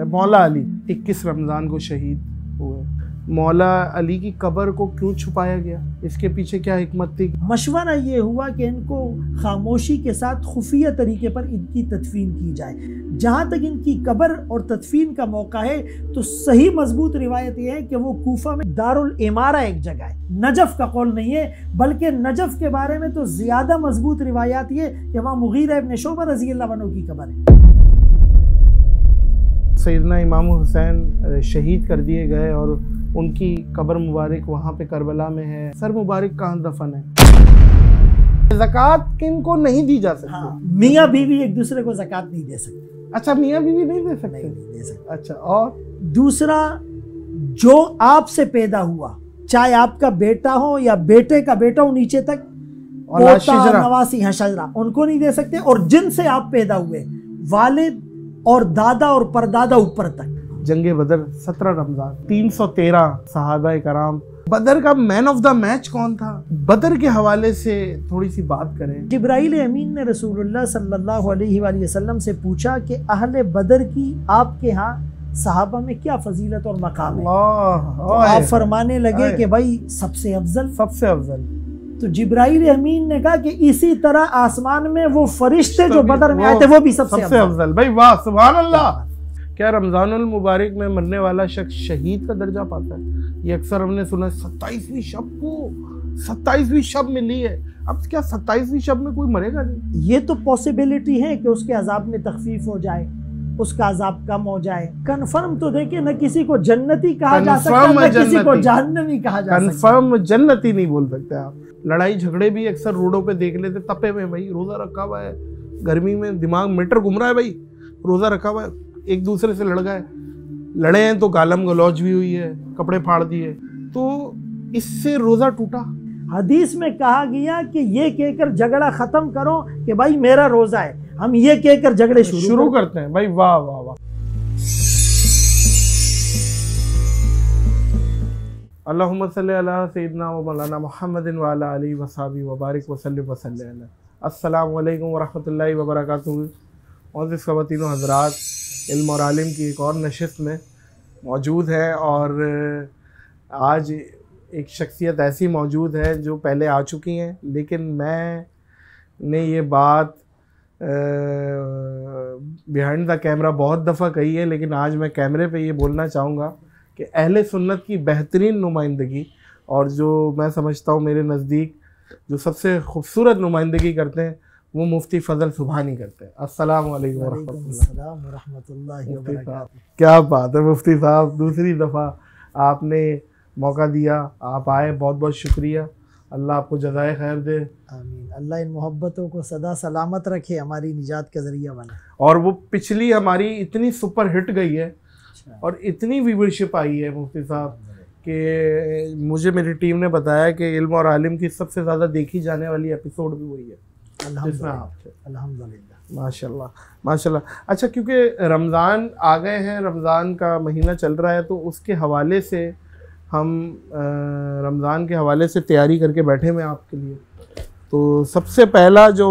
मौला अली 21 रमज़ान को शहीद हुए मौला अली की कब्र को क्यों छुपाया गया इसके पीछे क्या हमत थी मशवरा ये हुआ कि इनको खामोशी के साथ खुफिया तरीके पर इनकी तदफीन की जाए जहाँ तक इनकी कब्र और तदफीन का मौका है तो सही मजबूत रिवायत यह है कि वो कोफा में दारुल इमारा एक जगह है नजफ़ का कौल नहीं है बल्कि नजफ़ के बारे में तो ज़्यादा मजबूत रिवायात ये कि वहाँ मुगीर अब नशोबा रजी अल्लाह की कबर है सैदना इमाम हुसैन शहीद कर दिए गए और उनकी कब्र मुबारक वहाँ पे करबला में है सर मुबारक कहाँ दफन है जक़ात किन को नहीं दी जा सकती हाँ, मियाँ बीवी एक दूसरे को जक़ात नहीं दे सकते अच्छा मियाँ बीवी नहीं दे सकते नहीं नहीं दे सकते अच्छा और दूसरा जो आपसे पैदा हुआ चाहे आपका बेटा हो या बेटे का बेटा हो नीचे तक नवासी हशजरा हाँ, उनको नहीं दे सकते और जिनसे आप पैदा हुए वालिद और दादा और परदादा ऊपर तक जंग बदर सत्रह रमजान तीन सौ तेरह सहाबा कराम बदर का मैन ऑफ द मैच कौन था बदर के हवाले से थोड़ी सी बात करें जब्राइल अमीन ने रसूलुल्लाह सल्लल्लाहु अलैहि वसल्लम से पूछा कि अहल बदर की आपके यहाँ सहाबा में क्या फजीलत और मकाम है तो आप फरमाने लगे कि भाई सबसे अफजल सबसे अफजल तो जिब्राइल अमीन ने कहा कि इसी तरह आसमान में वो फरिश्ते जो बदर में आए थे वो भी सबसे सबसे अफजल भाई वाह सुभान अल्लाह क्या रमज़ान मुबारक में मरने वाला शख्स शहीद का दर्जा पाता है ये अक्सर हमने सुना है सत्ताईसवीं शब को सत्ताईसवीं शब मिली है अब क्या सत्ताईसवीं शब में कोई मरेगा नहीं ये तो पॉसिबिलिटी है कि उसके अजाब में तखफीफ हो जाए उसका अजाब कम हो जाए कन्फर्म तो देखिए न किसी को जन्नती कहा जा सकता है किसी को जहन्नमी कहा जा कन्फर्म जन्नती नहीं बोल सकते आप लड़ाई झगड़े भी अक्सर रोडों पे देख लेते तपे में भाई रोज़ा रखा हुआ है गर्मी में दिमाग मीटर घूम रहा है भाई रोज़ा रखा हुआ है एक दूसरे से लड़ गए लड़े हैं तो गालम गलौज भी हुई है कपड़े फाड़ दिए तो इससे रोज़ा टूटा हदीस में कहा गया कि ये कहकर झगड़ा ख़त्म करो कि भाई मेरा रोज़ा है हम ये कहकर झगड़े शुरू शुरू करते हैं भाई वाह वाह वाह अल्लाम सैदना मौलाना मोहम्मद वाला अली वसाबी वबारक वसलम वसल अस्सलाम वालेकुम वरहमतुल्लाहि वबरकातुहू मोजिस ख़वातिन हजरात इल्म और आलिम की एक और नशस्त में मौजूद है और आज एक शख्सियत ऐसी मौजूद है जो पहले आ चुकी हैं लेकिन मैं ने ये बात बिहाइंड द कैमरा बहुत दफ़ा कही है लेकिन आज मैं कैमरे पे ये बोलना चाहूँगा कि अहल सुन्नत की बेहतरीन नुमाइंदगी और जो मैं समझता हूँ मेरे नज़दीक जो सबसे खूबसूरत नुमाइंदगी करते हैं वो मुफ्ती फजल सुबहानी करते हैं अस्सलाम वालेकुम क्या बात है मुफ्ती साहब दूसरी दफ़ा आपने मौका दिया आप आए बहुत बहुत शुक्रिया अल्लाह आपको जजाय खैर दे आमीन अल्लाह इन मोहब्बतों को सदा सलामत रखे हमारी निजात का ज़रिया बना और वो पिछली हमारी इतनी सुपर हिट गई है अच्छा। और इतनी व्यूवरशिप आई है मुफ्ती साहब कि मुझे मेरी टीम ने बताया कि इल्म और आलिम की सबसे ज़्यादा देखी जाने वाली एपिसोड भी वही है जिसमें माशा माशाल्लाह माशाल्लाह अच्छा क्योंकि रमज़ान आ गए हैं रमज़ान का महीना चल रहा है तो उसके हवाले से हम रमज़ान के हवाले से तैयारी करके बैठे हुए आपके लिए तो सबसे पहला जो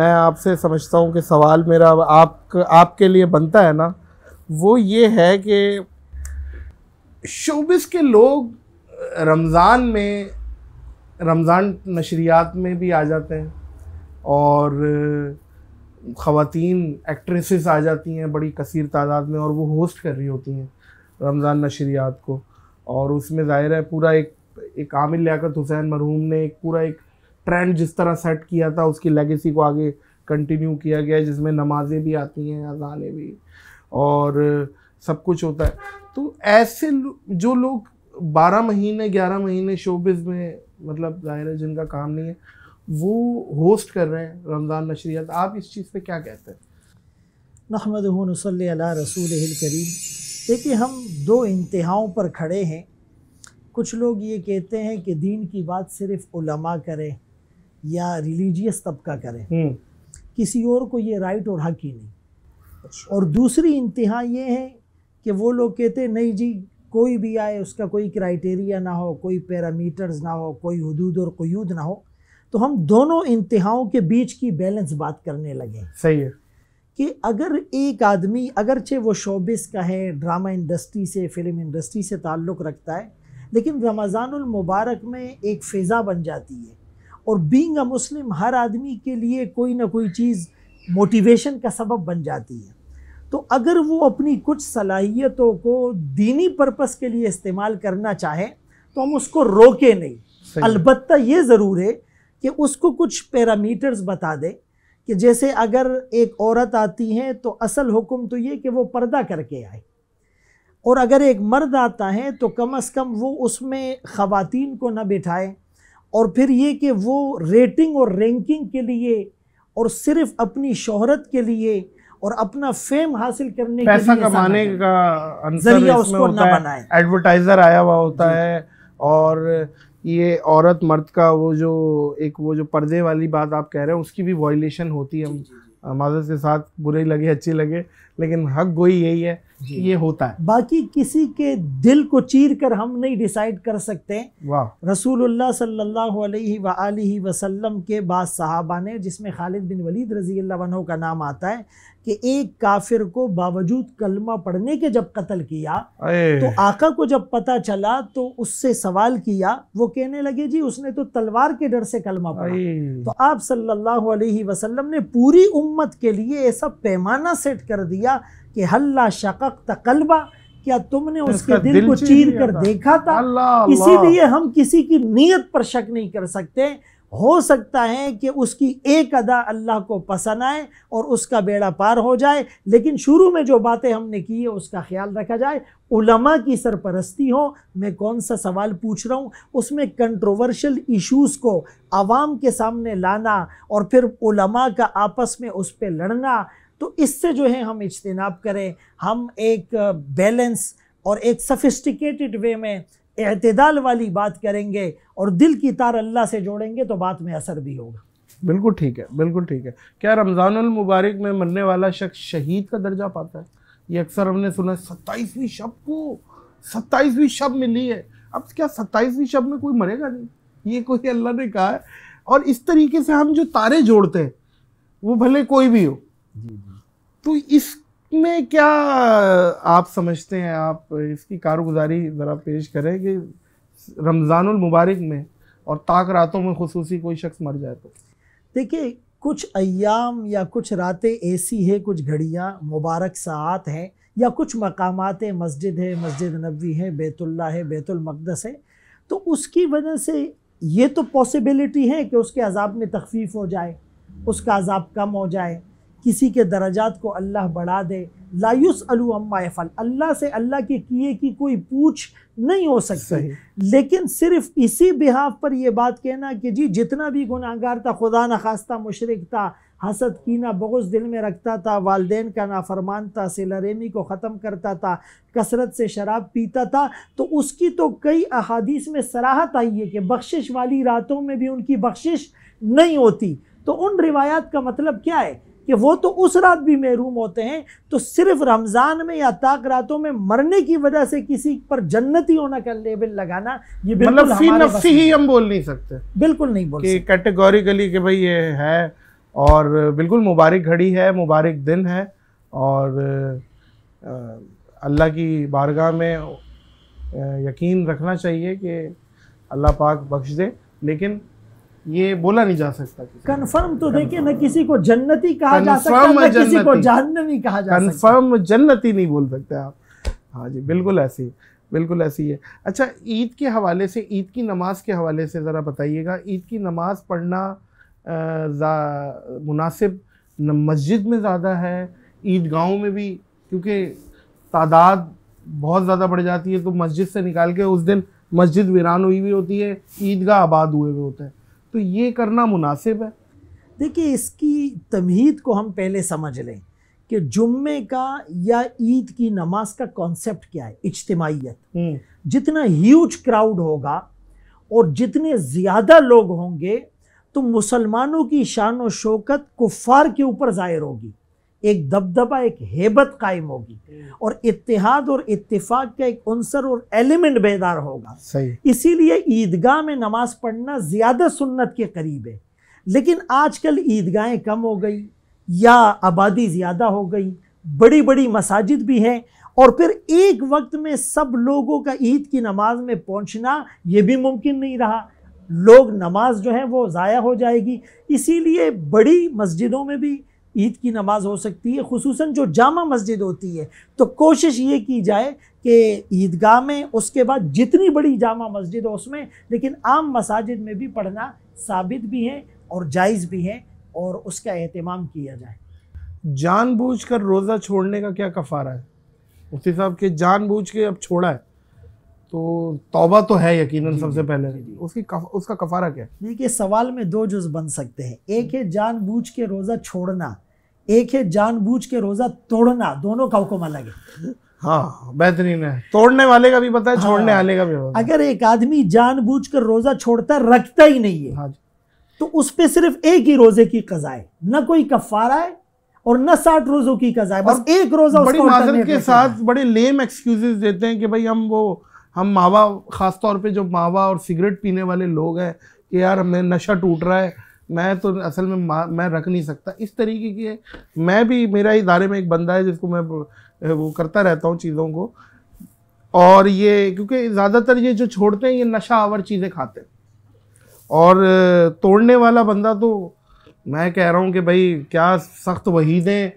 मैं आपसे समझता हूँ कि सवाल मेरा आप आपके लिए बनता है ना वो ये है कि शोबिस के लोग रमज़ान में रमज़ान नशरियात में भी आ जाते हैं और ख़वातीन एक्ट्रेसेस आ जाती हैं बड़ी कसीर तादाद में और वो होस्ट कर रही होती हैं रमज़ान नशरियात को और उसमें जाहिर है पूरा एक एक आमिर लियाकत हुसैन मरहूम ने एक पूरा एक ट्रेंड जिस तरह सेट किया था उसकी लेगेसी को आगे कंटिन्यू किया गया है जिसमें नमाजें भी आती हैं अजानें भी और सब कुछ होता है तो ऐसे जो लोग बारह महीने ग्यारह महीने शोबिस में मतलब जाहिर है जिनका काम नहीं है वो होस्ट कर रहे हैं रमज़ान नशरियात आप इस चीज़ पे क्या कहते हैं नहमद रसूल करीम देखिए हम दो इंतहाओं पर खड़े हैं कुछ लोग ये कहते हैं कि दीन की बात सिर्फ उलमा करें या रिलीजियस तबका करें हम्म। किसी और को ये राइट और हक ही नहीं अच्छा। और दूसरी इंतहा ये है कि वो लोग कहते हैं नहीं जी कोई भी आए उसका कोई क्राइटेरिया ना हो कोई पैरामीटर्स ना हो कोई हदूद और कयूद ना हो तो हम दोनों इंतहाओं के बीच की बैलेंस बात करने लगे सही है कि अगर एक आदमी अगरचे वो शोबिस का है ड्रामा इंडस्ट्री से फिल्म इंडस्ट्री से ताल्लुक़ रखता है लेकिन मुबारक में एक फ़िज़ा बन जाती है और बीइंग अ मुस्लिम हर आदमी के लिए कोई ना कोई चीज़ मोटिवेशन का सबब बन जाती है तो अगर वो अपनी कुछ सलाहियतों को दीनी पर्पस के लिए इस्तेमाल करना चाहें तो हम उसको रोके नहीं अलबत् ये ज़रूर है कि उसको कुछ पैरामीटर्स बता दें कि जैसे अगर एक औरत आती है तो असल हुक्म तो ये कि वो पर्दा करके आए और अगर एक मर्द आता है तो कम अज़ कम वो उसमें ख़वातीन को ना बिठाए और फिर ये कि वो रेटिंग और रैंकिंग के लिए और सिर्फ अपनी शोहरत के लिए और अपना फेम हासिल करने पैसा के लिए कमाने का जरिया उसको ना बनाए एडवर्टाइज़र आया हुआ होता है और ये औरत मर्द का वो जो एक वो जो पर्दे वाली बात आप कह रहे हैं उसकी भी वॉयलेशन होती है माजर के साथ बुरे लगे अच्छे लगे लेकिन हक गोई यही है ये होता है बाकी किसी के दिल को चीर कर हम नहीं डिसाइड कर सकते वाह रसूलुल्लाह सल्लल्लाहु अलैहि वसल्लम के बाद सहाबा ने जिसमें खालिद बिन वलीद रजी अल्लाह का नाम आता है कि एक काफिर को बावजूद कलमा पढ़ने के जब कत्ल किया तो आका को जब पता चला तो उससे सवाल किया वो कहने लगे जी उसने तो तलवार के डर से कलमा पढ़ा तो आप सल्लल्लाहु अलैहि वसल्लम ने पूरी उम्मत के लिए ऐसा पैमाना सेट कर दिया कि हल्ला शकक तकलबा क्या तुमने उसके दिल, दिल को चीर कर देखा था इसीलिए हम किसी की नीयत पर शक नहीं कर सकते हो सकता है कि उसकी एक अदा अल्लाह को पसंद आए और उसका बेड़ा पार हो जाए लेकिन शुरू में जो बातें हमने की है उसका ख्याल रखा जाए उलमा की सरपरस्ती हो मैं कौन सा सवाल पूछ रहा हूँ उसमें कंट्रोवर्शियल इश्यूज़ को आवाम के सामने लाना और फिर उलमा का आपस में उस पर लड़ना तो इससे जो है हम इजतनाब करें हम एक बैलेंस और एक सफिस्टिकेटेड वे में अतदाल वाली बात करेंगे और दिल की तार अल्लाह से जोड़ेंगे तो बात में असर भी होगा बिल्कुल ठीक है बिल्कुल ठीक है क्या रमज़ानुल मुबारक में मरने वाला शख्स शहीद का दर्जा पाता है ये अक्सर हमने सुना है सत्ताईसवीं शब को सत्ताईसवीं शब मिली है अब क्या सत्ताईसवीं शब में कोई मरेगा नहीं ये कोई अल्लाह ने कहा है और इस तरीके से हम जो तारे जोड़ते हैं वो भले कोई भी हो जी जी तो इस में क्या आप समझते हैं आप इसकी कारगुजारी ज़रा पेश करें कि रमज़ानुल मुबारक में और ताक रातों में खसूसी कोई शख्स मर जाए तो देखिए कुछ अयाम या कुछ रातें ऐसी है कुछ घड़ियाँ मुबारक सात हैं या कुछ मकाम मस्जिद है मस्जिद नबी है बैतुल्ला है बैतुलमक़दस है तो उसकी वजह से ये तो पॉसिबिलिटी है कि उसके अजाब में तखफीफ हो जाए उसका अजाब कम हो जाए किसी के दर्जात को अल्लाह बढ़ा दे लायुस अलू फ़ल अल्लाह से अल्लाह के किए की कोई पूछ नहीं हो सकती लेकिन सिर्फ इसी बिहाव पर यह बात कहना कि जी जितना भी गुनाहगार था खुदा न खास्ता मुशरक था हसद कीना बगुस दिल में रखता था वालदेन का नाफरमान था सिलरेमी को ख़त्म करता था कसरत से शराब पीता था तो उसकी तो कई अहादीस में सराहत आई है कि बख्शिश वाली रातों में भी उनकी बख्शिश नहीं होती तो उन रिवायात का मतलब क्या है कि वो तो उस रात भी महरूम होते हैं तो सिर्फ रमज़ान में या ताक रातों में मरने की वजह से किसी पर जन्नती होना का लेबल लगाना ये मतलब फी नफसी ही हम बोल नहीं सकते बिल्कुल नहीं बोल कैटेगोरिकली कि भाई ये है और बिल्कुल मुबारक घड़ी है मुबारक दिन है और अल्लाह की बारगाह में यकीन रखना चाहिए कि अल्लाह पाक बख्श दे लेकिन ये बोला नहीं जा सकता कंफर्म तो देखिए ना किसी को जन्नती कहा जा सकता न किसी को जहन्नमी कहा जा कंफर्म जन्नती नहीं बोल सकते आप हाँ जी बिल्कुल ऐसे ही बिल्कुल ऐसी ही है अच्छा ईद के हवाले से ईद की नमाज के हवाले से ज़रा बताइएगा ईद की नमाज पढ़ना मुनासिब मस्जिद में ज़्यादा है ईदगाहों में भी क्योंकि तादाद बहुत ज़्यादा बढ़ जाती है तो मस्जिद से निकाल के उस दिन मस्जिद वीरान हुई हुई होती है ईदगाह आबाद हुए हुए होते हैं तो ये करना मुनासिब है देखिए इसकी तमहीद को हम पहले समझ लें कि जुम्मे का या ईद की नमाज का कॉन्सेप्ट क्या है इज्तमाहीत हम्म। जितना ह्यूज क्राउड होगा और जितने ज़्यादा लोग होंगे तो मुसलमानों की शान और शौकत कुफ़ार के ऊपर ज़ाहिर होगी एक दबदबा एक हेबत कायम होगी हम्म। और इतिहाद और इतफाक़ का एक अंसर और एलिमेंट बेदार होगा सही इसीलिए ईदगाह में नमाज पढ़ना ज़्यादा सुन्नत के करीब है लेकिन आजकल ईदगाहें कम हो गई या आबादी ज़्यादा हो गई बड़ी बड़ी मसाजिद भी हैं और फिर एक वक्त में सब लोगों का ईद की नमाज में पहुंचना ये भी मुमकिन नहीं रहा लोग नमाज जो है वो ज़ाया हो जाएगी इसीलिए बड़ी मस्जिदों में भी ईद की नमाज हो सकती है खसूस जो जामा मस्जिद होती है तो कोशिश ये की जाए कि ईदगाह में उसके बाद जितनी बड़ी जामा मस्जिद हो उसमें लेकिन आम मसाजिद में भी पढ़ना साबित भी है और जायज़ भी है और उसका अहतमाम किया जाए बूझ कर रोज़ा छोड़ने का क्या कफ़ारा है मुफ्ती साहब के जानबूझ के अब छोड़ा है तो तौबा तो है यकीनन सबसे पहले जी, जी, उसकी कफ, उसका कफारा क्या है देखिए सवाल में दो जुज बन सकते हैं एक है जानबूझ के रोज़ा छोड़ना एक है जानबूझ के रोजा तोड़ना दोनों का हुक्म अलग है हाँ बेहतरीन है तोड़ने वाले का भी पता है हाँ, छोड़ने वाले का भी पता अगर एक आदमी जानबूझ कर रोजा छोड़ता रखता ही नहीं है हाँ। तो उस पर सिर्फ एक ही रोजे की कजा है न कोई कफारा है और न साठ रोजों की कजा है बस एक रोजा बड़ी माजरत के साथ बड़े लेम एक्सक्यूजेज देते हैं कि भाई हम वो हम मावा खासतौर पे जो मावा और सिगरेट पीने वाले लोग हैं कि यार हमें नशा टूट रहा है मैं तो असल में मैं रख नहीं सकता इस तरीके की है मैं भी मेरा इदारे में एक बंदा है जिसको मैं वो करता रहता हूँ चीज़ों को और ये क्योंकि ज़्यादातर ये जो छोड़ते हैं ये नशा आवर चीज़ें खाते हैं और तोड़ने वाला बंदा तो मैं कह रहा हूँ कि भाई क्या सख्त वहीदें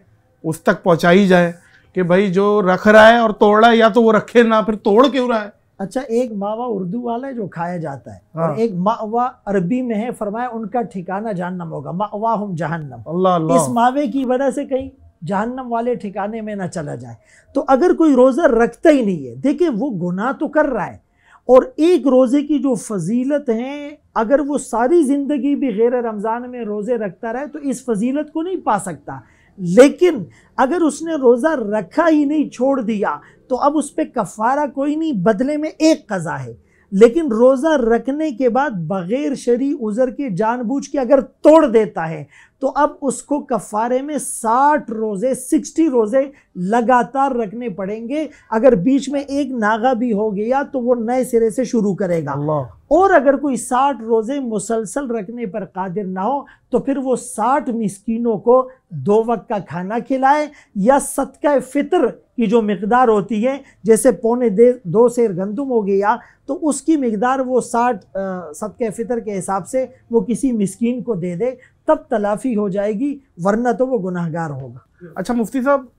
उस तक पहुँचाई जाए कि भाई जो रख रहा है और तोड़ रहा है या तो वो रखे ना फिर तोड़ क्यों रहा है अच्छा एक मावा उर्दू वाला है जो खाया जाता है हाँ। और एक मावा अरबी में है फरमाया उनका ठिकाना जहन्नम होगा मावा हम जहन्नम इस मावे की वजह से कहीं जहन्नम वाले ठिकाने में ना चला जाए तो अगर कोई रोज़ा रखता ही नहीं है देखिए वो गुनाह तो कर रहा है और एक रोज़े की जो फजीलत है अगर वो सारी ज़िंदगी भी गैर रमज़ान में रोज़े रखता रहे तो इस फजीलत को नहीं पा सकता लेकिन अगर उसने रोज़ा रखा ही नहीं छोड़ दिया तो अब उस पर कफ़ारा कोई नहीं बदले में एक कज़ा है लेकिन रोज़ा रखने के बाद बग़ैर शरी उज़र के जानबूझ के अगर तोड़ देता है तो अब उसको कफ़ारे में साठ रोज़े सिक्सटी रोज़े लगातार रखने पड़ेंगे अगर बीच में एक नागा भी हो गया तो वो नए सिरे से शुरू करेगा और अगर कोई साठ रोज़े मुसलसल रखने पर कादिर ना हो तो फिर वो साठ मिसकिनों को दो वक्त का खाना खिलाए या सदका फितर की जो मकदार होती है जैसे पौने दे दो शेर गंदम हो गया तो उसकी मकदार वो साठ सदका फ़ितर के हिसाब से वो किसी मिसकिन को दे दे तब तलाफी हो जाएगी वरना तो वो गुनाहगार होगा अच्छा मुफ्ती साहब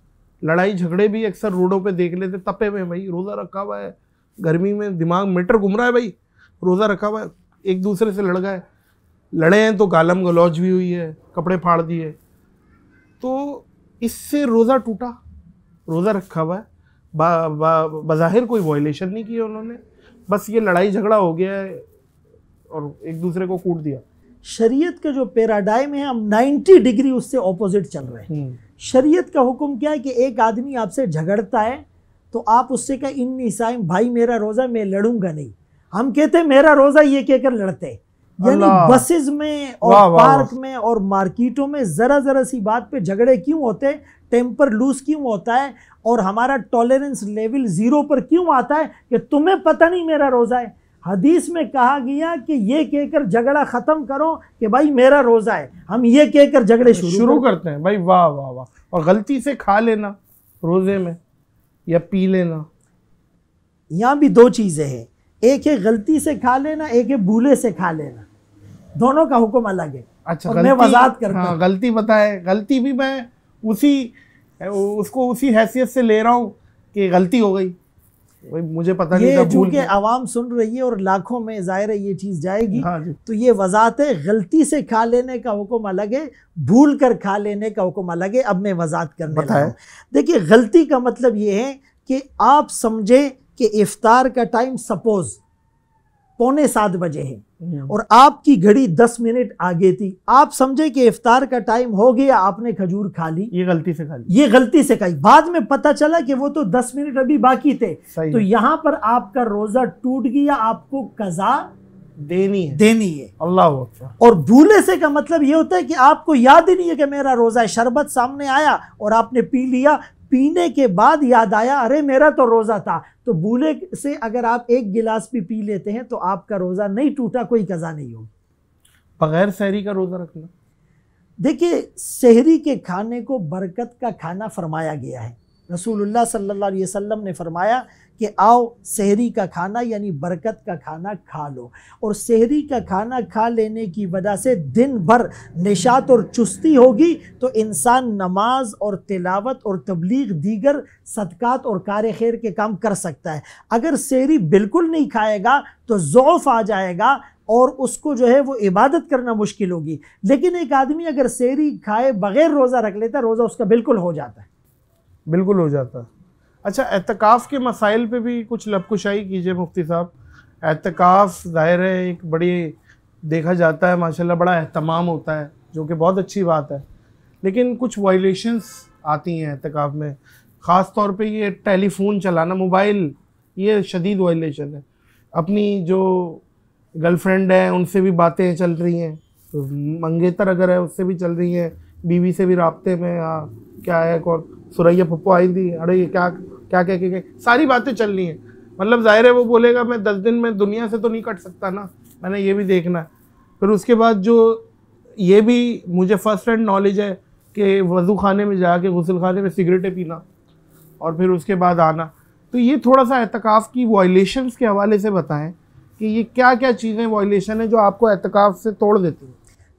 लड़ाई झगड़े भी अक्सर रोडों पे देख लेते तपे में भाई रोज़ा रखा हुआ है गर्मी में दिमाग मीटर घूम रहा है भाई रोज़ा रखा हुआ है एक दूसरे से लड़ गए लड़े हैं तो गालम गलौज भी हुई है कपड़े फाड़ दिए तो इससे रोज़ा टूटा रोज़ा रखा हुआ है बज़ाहिर कोई वॉयलेशन नहीं किया उन्होंने बस ये लड़ाई झगड़ा हो गया है और एक दूसरे को कूट दिया शरीयत के जो पैराडाइम है हम 90 डिग्री उससे ऑपोजिट चल रहे हैं हम्म। शरीयत का हुक्म क्या है कि एक आदमी आपसे झगड़ता है तो आप उससे कहें इन निसाइम भाई मेरा रोज़ा मैं लड़ूंगा नहीं हम कहते हैं मेरा रोज़ा ये कहकर लड़ते यानी बसेस में और वाँ, पार्क वाँ। में और मार्केटों में ज़रा ज़रा सी बात पे झगड़े क्यों होते हैं टेम्पर लूज क्यों होता है और हमारा टॉलरेंस लेवल ज़ीरो पर क्यों आता है कि तुम्हें पता नहीं मेरा रोज़ा है हदीस में कहा गया कि ये कहकर झगड़ा ख़त्म करो कि भाई मेरा रोज़ा है हम ये कहकर झगड़े शुरू शुरू करते हैं भाई वाह वाह वाह और गलती से खा लेना रोज़े में या पी लेना यहाँ भी दो चीज़ें हैं एक है गलती से खा लेना एक है भूले से खा लेना दोनों का हुक्म अलग है अच्छा गलती, मैं वजात करता हाँ, गलती बताए गलती भी मैं उसी उसको उसी हैसियत से ले रहा हूँ कि गलती हो गई मुझे पता नहीं था भूल आवाम सुन रही है और लाखों में जाहिर है ये चीज़ जाएगी हाँ जी। तो ये वजात गलती से खा लेने का हुक्म अलग है भूल कर खा लेने का हुक्म अलग है अब मैं वजात करने लगा देखिए गलती का मतलब ये है कि आप समझे कि इफ्तार का टाइम सपोज पौने सात बजे है और आपकी घड़ी दस मिनट आगे थी आप समझे कि इफ्तार का टाइम हो गया आपने खजूर खा ली ये गलती से खा ली ये गलती से खाई बाद में पता चला कि वो तो दस मिनट अभी बाकी थे तो यहाँ पर आपका रोजा टूट गया आपको कजा देनी है देनी है अल्लाह और भूले से का मतलब ये होता है कि आपको याद ही नहीं है कि मेरा रोजा है शरबत सामने आया और आपने पी लिया पीने के बाद याद आया अरे मेरा तो रोजा था तो बूले से अगर आप एक गिलास भी पी लेते हैं तो आपका रोज़ा नहीं टूटा कोई कज़ा नहीं होगी बग़ैर शहरी का रोज़ा रखना देखिए शहरी के खाने को बरकत का खाना फरमाया गया है रसूलुल्लाह सल्लल्लाहु अलैहि वसल्लम ने फरमाया कि आओ शहरी का खाना यानी बरकत का खाना खा लो और शहरी का खाना खा लेने की वजह से दिन भर निशात और चुस्ती होगी तो इंसान नमाज और तिलावत और तबलीग दीगर सदक़ात और कार खैर के काम कर सकता है अगर शहरी बिल्कुल नहीं खाएगा तो ज़ौफ़ आ जाएगा और उसको जो है वो इबादत करना मुश्किल होगी लेकिन एक आदमी अगर शहरी खाए बग़ैर रोज़ा रख लेता रोज़ा उसका बिल्कुल हो जाता है बिल्कुल हो जाता अच्छा एहतकाफ़ के मसाइल पे भी कुछ लपकुशाई कीजिए मुफ्ती साहब एहतकाफ़ ज़ाहिर है एक बड़ी देखा जाता है माशाल्लाह बड़ा अहतमाम होता है जो कि बहुत अच्छी बात है लेकिन कुछ वायलेशंस आती हैं एहतकाफ़ में ख़ास तौर पे ये टेलीफोन चलाना मोबाइल ये शदीद वायलेशन है अपनी जो गर्लफ्रेंड है उनसे भी बातें चल रही हैं तो मंगेतर अगर है उससे भी चल रही हैं बीवी से भी रबते में हाँ क्या है कौन सुरैया पप्पू आई थी अरे ये क्या क्या क्या क्या सारी बातें चल रही हैं मतलब जाहिर है वो बोलेगा मैं दस दिन में दुनिया से तो नहीं कट सकता ना मैंने ये भी देखना फिर उसके बाद जो ये भी मुझे फर्स्ट हैंड नॉलेज है कि वज़ू खाने में जाके गसल खाने में सिगरेटें पीना और फिर उसके बाद आना तो ये थोड़ा सा एहतकाफ़ की वॉयलेशन के हवाले से बताएं कि ये क्या क्या चीज़ें वायलेशन है जो आपको एहतकाफ़ से तोड़ देती हैं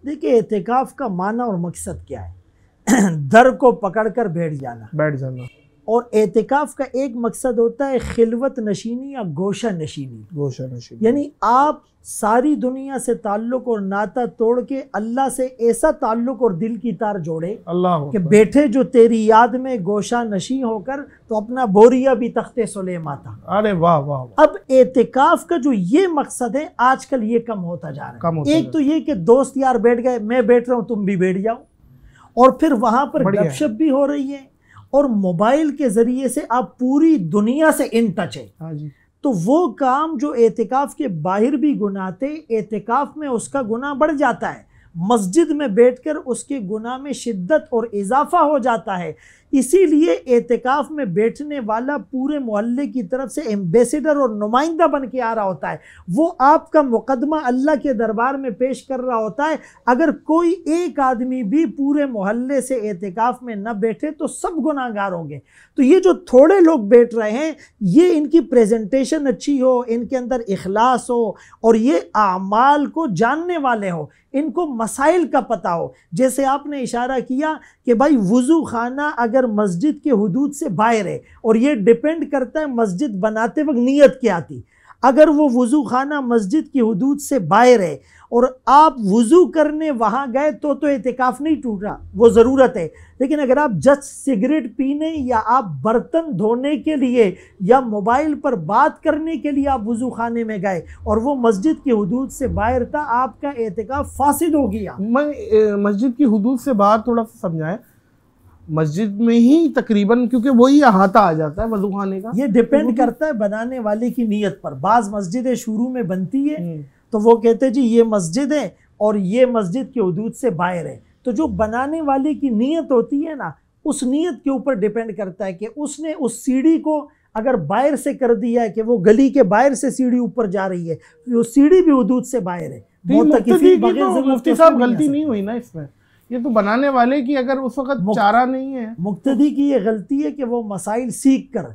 देखिए एहतिकाफ़ का माना और मकसद क्या है दर को पकड़ कर बैठ जाना बैठ जाना और एहतिकाफ का एक मकसद होता है खिलवत नशीनी या गोशा नशीनी गोशा नशीनी यानी आप सारी दुनिया से ताल्लुक और नाता तोड़ के अल्लाह से ऐसा ताल्लुक और दिल की तार जोड़े अल्लाह कि बैठे जो तेरी याद में गोशा नशी होकर तो अपना बोरिया भी तख्ते सोले माता अरे वाह वाह अब एहतिकाफ का जो ये मकसद है आजकल ये कम होता जा रहा है एक तो ये कि दोस्त यार बैठ गए मैं बैठ रहा हूँ तुम भी बैठ जाओ और फिर वहाँ पर गपशप भी हो रही है और मोबाइल के ज़रिए से आप पूरी दुनिया से इन टच है हाँ तो वो काम जो एहतिकाफ़ के बाहर भी गुनाते एहतिकाफ़ में उसका गुना बढ़ जाता है मस्जिद में बैठकर उसके गुना में शिद्दत और इजाफा हो जाता है इसीलिए एहतिकाफ में बैठने वाला पूरे मोहल्ले की तरफ से एम्बेसडर और नुमाइंदा बन के आ रहा होता है वो आपका मुकदमा अल्लाह के दरबार में पेश कर रहा होता है अगर कोई एक आदमी भी पूरे मोहल्ले से एहतिकाफ में न बैठे तो सब गुनाहगार होंगे तो ये जो थोड़े लोग बैठ रहे हैं ये इनकी प्रेजेंटेशन अच्छी हो इनके अंदर इखलास हो और ये आमाल को जानने वाले हो इनको मसाइल का पता हो जैसे आपने इशारा किया कि भाई वज़ू खाना अगर अगर मस्जिद के हदूद से बाहर है और ये डिपेंड करता है मस्जिद बनाते वक्त नीयत क्या थी अगर वो वज़ू खाना मस्जिद की हदूद से बाहर है और आप वज़ू करने वहाँ गए तो तो एहतिकाफ़ नहीं टूट रहा वो ज़रूरत है लेकिन अगर आप जस्ट सिगरेट पीने या आप बर्तन धोने के लिए या मोबाइल पर बात करने के लिए आप वज़ू खाने में गए और वो मस्जिद की हदूद से बाहर था आपका एहतिकाफ़ फासिद हो गया मैं मस्जिद की हदूद से बाहर थोड़ा सा समझाएं मस्जिद में ही तकरीबन क्योंकि वही अहाता आ जाता है खाने का ये डिपेंड करता है बनाने वाले की नीयत पर बाज़ मस्जिदें शुरू में बनती है हम्म। तो वो कहते हैं जी ये मस्जिद है और ये मस्जिद के हदूद से बाहर है तो जो बनाने वाले की नीयत होती है ना उस नीयत के ऊपर डिपेंड करता है कि उसने उस सीढ़ी को अगर बाहर से कर दिया है कि वो गली के बाहर से सीढ़ी ऊपर जा रही है तो वो सीढ़ी भी हदूद से बाहर है तो तो मुफ्ती साहब गलती नहीं हुई ना इसमें ये तो बनाने वाले की अगर उस वक्त चारा नहीं है मुख्तदी की ये गलती है कि वो मसाइल सीख कर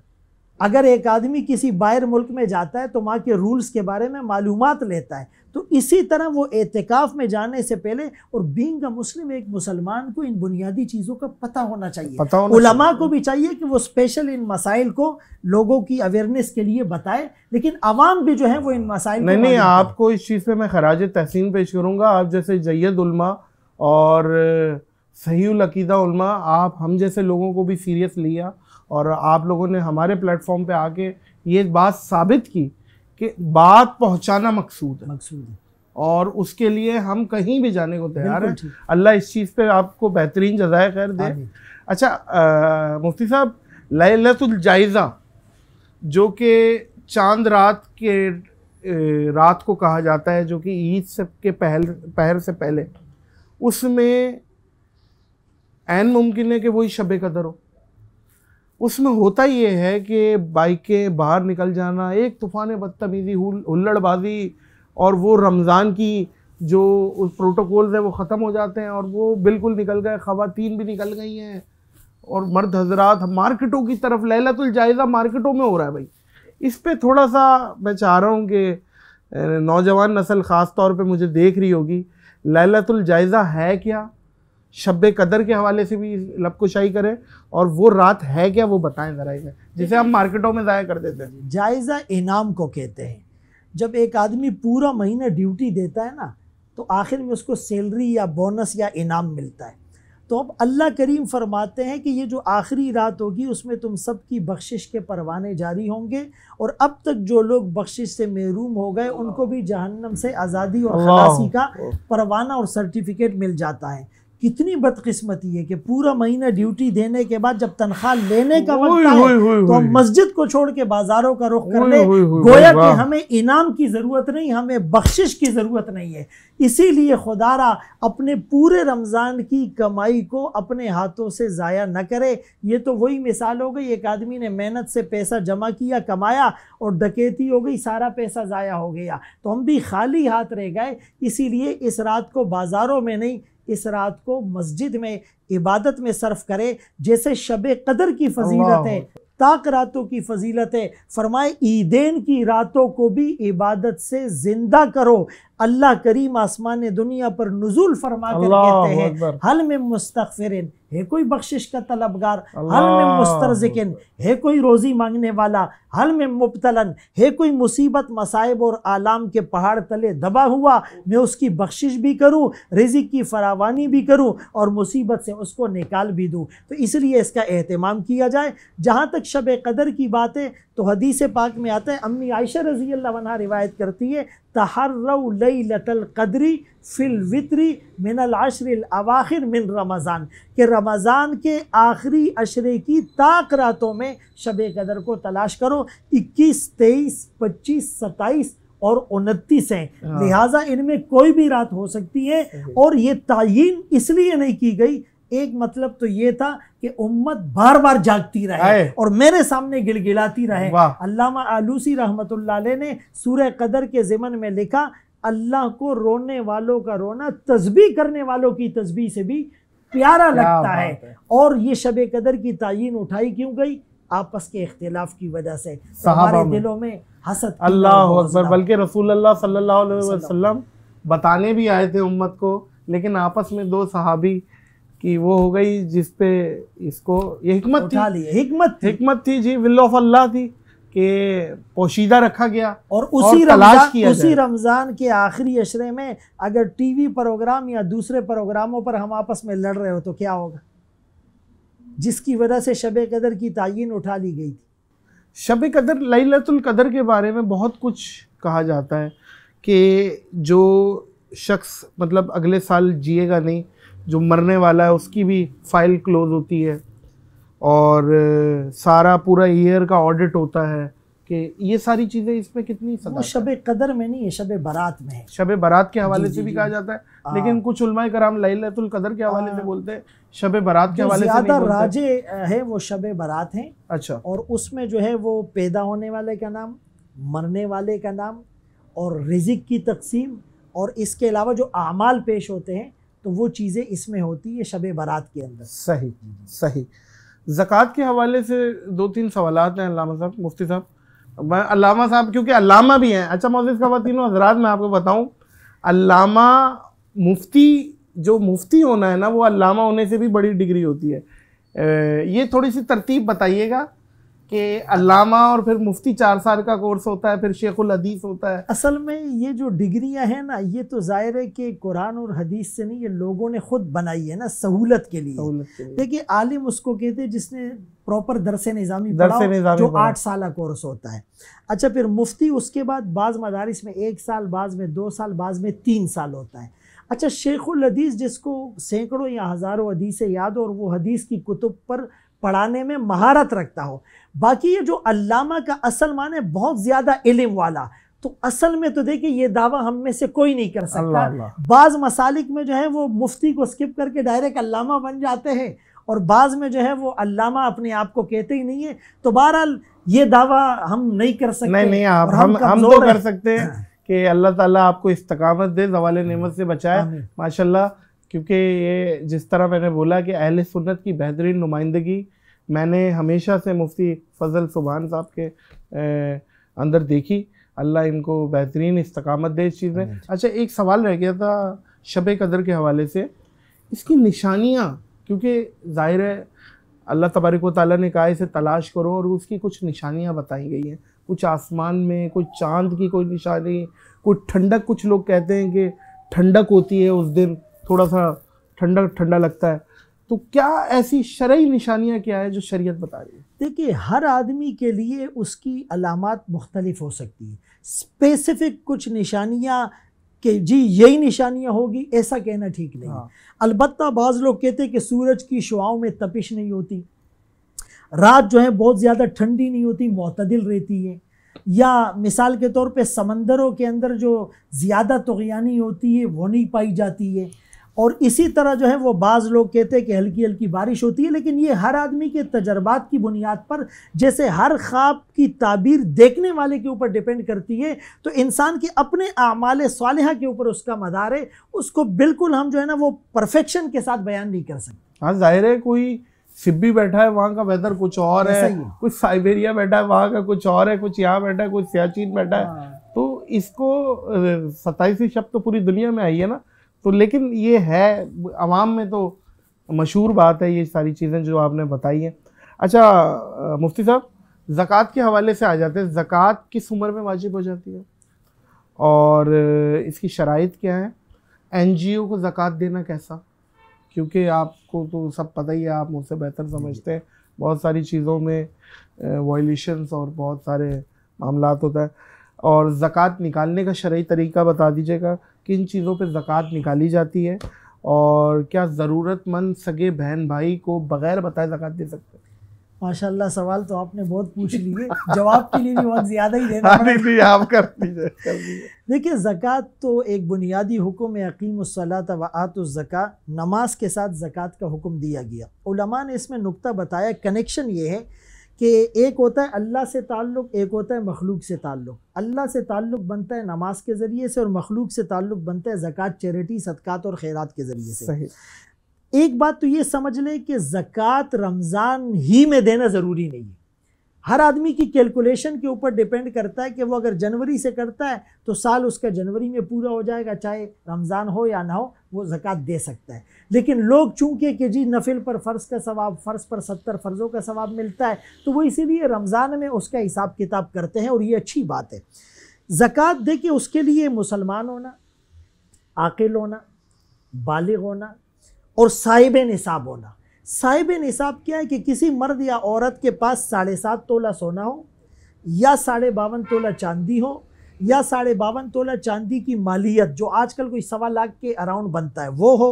अगर एक आदमी किसी बाहर मुल्क में जाता है तो वहाँ के रूल्स के बारे में मालूम लेता है तो इसी तरह वो एहतिकाफ में जाने से पहले और बींग का मुस्लिम एक मुसलमान को इन बुनियादी चीज़ों का पता होना चाहिए उलमा को भी चाहिए कि वो स्पेशल इन मसाइल को लोगों की अवेयरनेस के लिए बताए लेकिन आवाम भी जो है वो इन मसाइल नहीं नहीं आपको इस चीज़ पे मैं खराज तहसीन पेश करूँगा आप जैसे जैद उलमा और सही अकीदा उलमा आप हम जैसे लोगों को भी सीरियस लिया और आप लोगों ने हमारे प्लेटफॉर्म पे आके ये बात साबित की कि बात पहुंचाना मकसूद है मकसूद है और उसके लिए हम कहीं भी जाने को तैयार हैं अल्लाह इस चीज़ पे आपको बेहतरीन जजाय खैर दे अच्छा आ, मुफ्ती साहब लतुलजायज़ा जो कि चांद रात के रात को कहा जाता है जो कि ईद से के पहल पहर से पहले उसमें एन मुमकिन है कि वही शब कदर हो उसमें होता ये है कि बाइकें बाहर निकल जाना एक तूफ़ान बदतमीज़ी हुल्लड़बाजी और वो रमज़ान की जो उस प्रोटोकॉल्स हैं वो ख़त्म हो जाते हैं और वो बिल्कुल निकल गए ख़वातीन भी निकल गई हैं और मर्द हजरात मार्केटों की तरफ लैलातुलजायज़ा मार्केटों में हो रहा है भाई इस पर थोड़ा सा मैं चाह रहा हूँ कि नौजवान नस्ल ख़ास तौर पर मुझे देख रही होगी लैलतुल जायज़ा है क्या शब कदर के हवाले से भी लपकुशाई करें और वो रात है क्या वो बताएं ज़रा इसे जिसे हम मार्केटों में ज़ाया कर देते हैं जायज़ा इनाम को कहते हैं जब एक आदमी पूरा महीना ड्यूटी देता है ना तो आखिर में उसको सैलरी या बोनस या इनाम मिलता है तो अब अल्लाह करीम फरमाते हैं कि ये जो आखिरी रात होगी उसमें तुम सब की बख्शिश के परवाने जारी होंगे और अब तक जो लोग बख्शिश से महरूम हो गए उनको भी जहन्नम से आज़ादी और खलासी का परवाना और सर्टिफिकेट मिल जाता है कितनी बदकिस्मती है कि पूरा महीना ड्यूटी देने के बाद जब तनख्वाह लेने का वक्त आए तो हम मस्जिद को छोड़ के बाजारों का रुख कर ले गोया कि हमें इनाम की ज़रूरत नहीं हमें बख्शिश की ज़रूरत नहीं है इसीलिए खुदारा अपने पूरे रमज़ान की कमाई को अपने हाथों से ज़ाया न करे ये तो वही मिसाल हो गई एक आदमी ने मेहनत से पैसा जमा किया कमाया और डकैती हो गई सारा पैसा ज़ाया हो गया तो हम भी खाली हाथ रह गए इसीलिए इस रात को बाज़ारों में नहीं इस रात को मस्जिद में इबादत में सर्फ करे जैसे शब कदर की फजीलत है ताक रातों की फजीलत है फरमाए ईदेन की रातों को भी इबादत से ज़िंदा करो अल्लाह करीम आसमान दुनिया पर नजूल फरमा कर कहते हैं हल में मुस्तफ़िरन है कोई बख्शिश का तलबगार हल में मुस्तरजिकन है कोई रोज़ी मांगने वाला हल में मुबतलन है कोई मुसीबत मसाइब और आलाम के पहाड़ तले दबा हुआ मैं उसकी बख्शिश भी करूं रिजिक की फरावानी भी करूं और मुसीबत से उसको निकाल भी दूं तो इसलिए इसका एहतमाम किया जाए जहां तक शब कदर की बात है तो हदीस पाक में आता है अम्मी आयशा रजी अल्लाह रिवायत करती है तहर लतल कदरी फिल वितरी मिनल आशर अवाखिर मिन रमज़ान के रमज़ान के आखिरी अशरे की ताक रातों में शब कदर को तलाश करो 21, 23, 25, 27 और उनतीस हैं हाँ। लिहाजा इनमें कोई भी रात हो सकती है और ये तयन इसलिए नहीं की गई एक मतलब तो ये था कि उम्मत बार बार जागती रहे और मेरे सामने गिड़गिड़ाती रहे अल्लामा आलूसी रहमत ने सूर्य कदर के ज़िमन में लिखा अल्लाह को रोने वालों का रोना तस्बी करने वालों की तस्बी से भी प्यारा लगता है।, है और ये शब कदर की तयन उठाई क्यों गई आपस के इख्तिलाफ की वजह से तो हमारे दिलों में हसत अल्लाह बल्कि रसूल सल्लल्लाहु अलैहि वसल्लम बताने भी आए थे उम्मत को लेकिन आपस में दो सहाबी कि वो हो गई जिस पे इसको ये हिकमत उठा थी हिकमत हिकमत थी जी विल ऑफ अल्लाह थी कि पोशीदा रखा गया और उसी और रमजान उसी रमज़ान के आखिरी अशरे में अगर टीवी प्रोग्राम या दूसरे प्रोग्रामों पर हम आपस में लड़ रहे हो तो क्या होगा जिसकी वजह से शब कदर की तयन उठा ली गई थी शब कदर लतुल कदर के बारे में बहुत कुछ कहा जाता है कि जो शख्स मतलब अगले साल जिएगा नहीं जो मरने वाला है उसकी भी फाइल क्लोज होती है और सारा पूरा ईयर का ऑडिट होता है कि ये सारी चीज़ें इसमें कितनी वो शब कदर में नहीं है शब बारात में है शब बारात के हवाले से भी कहा जाता है आ, हाँ। लेकिन कुछ उलमा कराम लैलतुल कदर के हवाले से हाँ। बोलते हैं शब बारात के हवाले से राजे है वो शब बारात हैं अच्छा और उसमें जो है वो पैदा होने वाले का नाम मरने वाले का नाम और रिजिक की तकसीम और इसके अलावा जो अमाल पेश होते हैं तो वो चीज़ें इसमें होती है शब बारात के अंदर सही सही ज़क़़त के हवाले से दो तीन सवाल हैं अलामा साहब मुफ्ती साहब मैं अलामा साहब क्योंकि अलामा भी हैं अच्छा मोजिज़ तीनों हजरात मैं आपको बताऊँ अलामा मुफ्ती जो मुफ्ती होना है ना वो अलामा होने से भी बड़ी डिग्री होती है ये थोड़ी सी तरतीब बताइएगा कि अलामा और फिर मुफ्ती चार साल का कोर्स होता है फिर शेखुल हदीस होता है असल में ये जो डिग्रियां हैं ना ये तो ज़ाहिर है कि कुरान और हदीस से नहीं ये लोगों ने खुद बनाई है ना सहूलत के लिए देखिए आलिम उसको कहते हैं जिसने प्रॉपर दरस निज़ामी दरस जो आठ साल का कोर्स होता है अच्छा फिर मुफ्ती उसके बाद बाज़ मदारस में एक साल बाद में दो साल बाद में तीन साल होता है अच्छा शेखुल हदीस जिसको सैकड़ों या हज़ारों हदीसें याद और वो हदीस की कुतुब पर पढ़ाने में महारत रखता हो बाकी ये जो अल्लामा का असल माने बहुत ज़्यादा इलम वाला तो असल में तो देखिए ये दावा हम में से कोई नहीं कर सकता बाज़ मसालिक में जो है वो मुफ्ती को स्किप करके डायरेक्ट अल्लामा बन जाते हैं और बाज़ में जो है वो अल्लामा अपने आप को कहते ही नहीं है तो बहरहाल ये दावा हम नहीं कर सकते नहीं नहीं आप हम हम तो कर सकते हैं हाँ। कि अल्लाह ताला आपको इस्तकामत दे जवाल नेमत से बचाए माशाल्लाह क्योंकि ये जिस तरह मैंने बोला कि अहल सुन्नत की बेहतरीन नुमाइंदगी मैंने हमेशा से मुफ्ती फजल सुबहान साहब के ए, अंदर देखी अल्लाह इनको बेहतरीन इस्तकामत दे इस चीज़ में हम्म। अच्छा एक सवाल रह गया था शब कदर के हवाले से इसकी निशानियाँ क्योंकि जाहिर है अल्लाह तबारक ताली ने कहा इसे तलाश करो और उसकी कुछ निशानियाँ बताई गई हैं कुछ आसमान में कुछ चांद की कोई निशानी कुछ ठंडक कुछ लोग कहते हैं कि ठंडक होती है उस दिन थोड़ा सा ठंडा ठंडा लगता है तो क्या ऐसी शरय निशानियाँ क्या है जो शरीयत बता रही है देखिए हर आदमी के लिए उसकी अलामत मुख्तलिफ हो सकती है स्पेसिफिक कुछ निशानियाँ कि जी यही निशानियाँ होगी ऐसा कहना ठीक नहीं हाँ। अलबत् बाज़ लोग कहते हैं कि सूरज की शुआओं में तपिश नहीं होती रात जो है बहुत ज़्यादा ठंडी नहीं होती मतदिल रहती है या मिसाल के तौर पे समंदरों के अंदर जो ज़्यादा तोयानी होती है वो नहीं पाई जाती है और इसी तरह जो है वो बाज़ लोग कहते हैं कि हल्की हल्की बारिश होती है लेकिन ये हर आदमी के तजर्बात की बुनियाद पर जैसे हर ख्वाब की ताबीर देखने वाले के ऊपर डिपेंड करती है तो इंसान के अपने आमाल सालह के ऊपर उसका मदार है उसको बिल्कुल हम जो है ना वो परफेक्शन के साथ बयान नहीं कर सकते हाँ ज़ाहिर है कोई सिब्बी बैठा है वहाँ का वेदर कुछ और है, है कुछ साइबेरिया बैठा है वहाँ का कुछ और है कुछ यहाँ बैठा है कुछ सियाचिन बैठा है हाँ। तो इसको सताईसी शब्द तो पूरी दुनिया में आई है ना तो लेकिन ये है आवाम में तो मशहूर बात है ये सारी चीज़ें जो आपने बताई हैं अच्छा मुफ्ती साहब ज़क़़त के हवाले से आ जाते हैं ज़क़़त किस उम्र में वाजिब हो जाती है और इसकी शराइ क्या है एन को ज़क़़त देना कैसा क्योंकि आपको तो सब पता ही है आप मुझसे बेहतर समझते हैं बहुत सारी चीज़ों में वायलेशंस और बहुत सारे मामला होता है और ज़क़़त निकालने का शरा तरीका बता दीजिएगा किन चीज़ों पे ज़क़़त निकाली जाती है और क्या ज़रूरतमंद सगे बहन भाई को बग़ैर बताए ज़क़़त दे सकते हैं माशाल्लाह सवाल तो आपने बहुत पूछ लिए जवाब के लिए भी बहुत ज़्यादा ही देना भी भी आप कर दीजिए देखिए ज़क़़त तो एक बुनियादी हुक्म अकीमसलात व नमाज के साथ ज़क़़त का हुक्म दिया गया उलमा ने इसमें नुक्ता बताया कनेक्शन ये है कि एक होता है अल्लाह से ताल्लुक़ एक होता है मखलूक से ताल्लुक़ अल्लाह से ताल्लुक़ बनता है नमाज के ज़रिए से और मखलूक से ताल्लुक़ बनता है ज़क़़त चैरिटी सदक़ात और खैरात के ज़रिए से एक बात तो ये समझ लें कि ज़क़़त रमज़ान ही में देना ज़रूरी नहीं है हर आदमी की कैलकुलेशन के ऊपर डिपेंड करता है कि वो अगर जनवरी से करता है तो साल उसका जनवरी में पूरा हो जाएगा चाहे रमज़ान हो या ना हो वो ज़क़़त दे सकता है लेकिन लोग चूंकि कि जी नफिल पर फ़र्ज़ का सवाब फ़र्ज़ पर सत्तर फ़र्ज़ों का सवाब मिलता है तो वो इसीलिए रमज़ान में उसका हिसाब किताब करते हैं और ये अच्छी बात है ज़क़़त दे के उसके लिए मुसलमान होना आकिल होना बालिग होना और साहिब निसाब होना साहिब निसाब क्या है कि किसी मर्द या औरत के पास साढ़े सात तोला सोना हो या साढ़े बावन तोला चांदी हो या साढ़े बावन तोला चांदी की मालियत जो आजकल कोई सवा लाख के अराउंड बनता है वो हो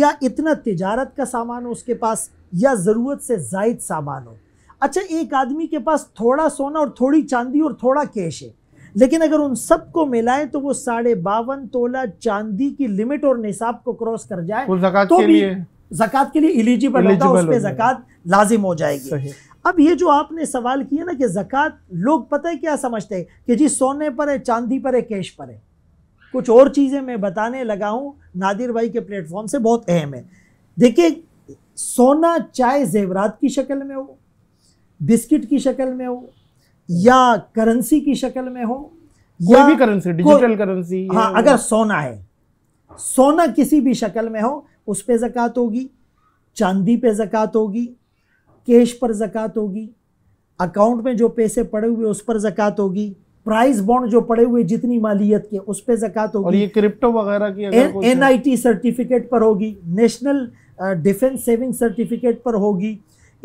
या इतना तिजारत का सामान हो उसके पास या ज़रूरत से जायद सामान हो अच्छा एक आदमी के पास थोड़ा सोना और थोड़ी चांदी और थोड़ा कैश है लेकिन अगर उन सब को मिलाएं तो वो साढ़े बावन तोला चांदी की लिमिट और निसाब को क्रॉस कर जाए तो भी जक़ात के लिए एलिजिबल है उस पर जक़ात लाजिम हो जाएगी अब ये जो आपने सवाल किया ना कि जक़ात लोग पता है क्या समझते हैं कि जी सोने पर है चांदी पर है कैश पर है कुछ और चीज़ें मैं बताने लगा हूँ नादिर भाई के प्लेटफॉर्म से बहुत अहम है देखिए सोना चाहे जेवरात की शक्ल में हो बिस्किट की शक्ल में हो या करेंसी की शक्ल में हो या भी करेंसी डिजिटल करेंसी हाँ अगर सोना है सोना किसी भी शक्ल में हो उस पर ज़क़़त होगी चांदी पे ज़क़़त होगी कैश पर ज़क़़त होगी अकाउंट में जो पैसे पड़े हुए उस पर ज़क़़त होगी प्राइस बॉन्ड जो पड़े हुए जितनी मालियत के उस पर जक़ात होगी ये क्रिप्टो वगैरह की एन आई टी सर्टिफिकेट पर होगी नेशनल डिफेंस सेविंग सर्टिफिकेट पर होगी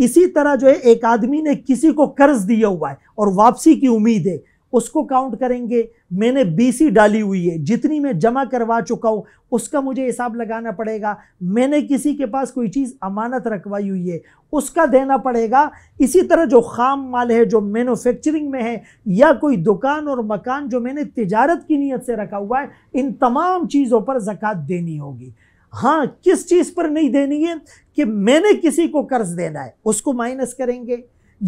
इसी तरह जो है एक आदमी ने किसी को कर्ज दिया हुआ है और वापसी की उम्मीद है उसको काउंट करेंगे मैंने बीसी डाली हुई है जितनी मैं जमा करवा चुका हूँ उसका मुझे हिसाब लगाना पड़ेगा मैंने किसी के पास कोई चीज़ अमानत रखवाई हुई है उसका देना पड़ेगा इसी तरह जो खाम माल है जो मैनुफैक्चरिंग में है या कोई दुकान और मकान जो मैंने तिजारत की नीयत से रखा हुआ है इन तमाम चीज़ों पर ज़क़़त देनी होगी हाँ किस चीज़ पर नहीं देनी है कि मैंने किसी को कर्ज़ देना है उसको माइनस करेंगे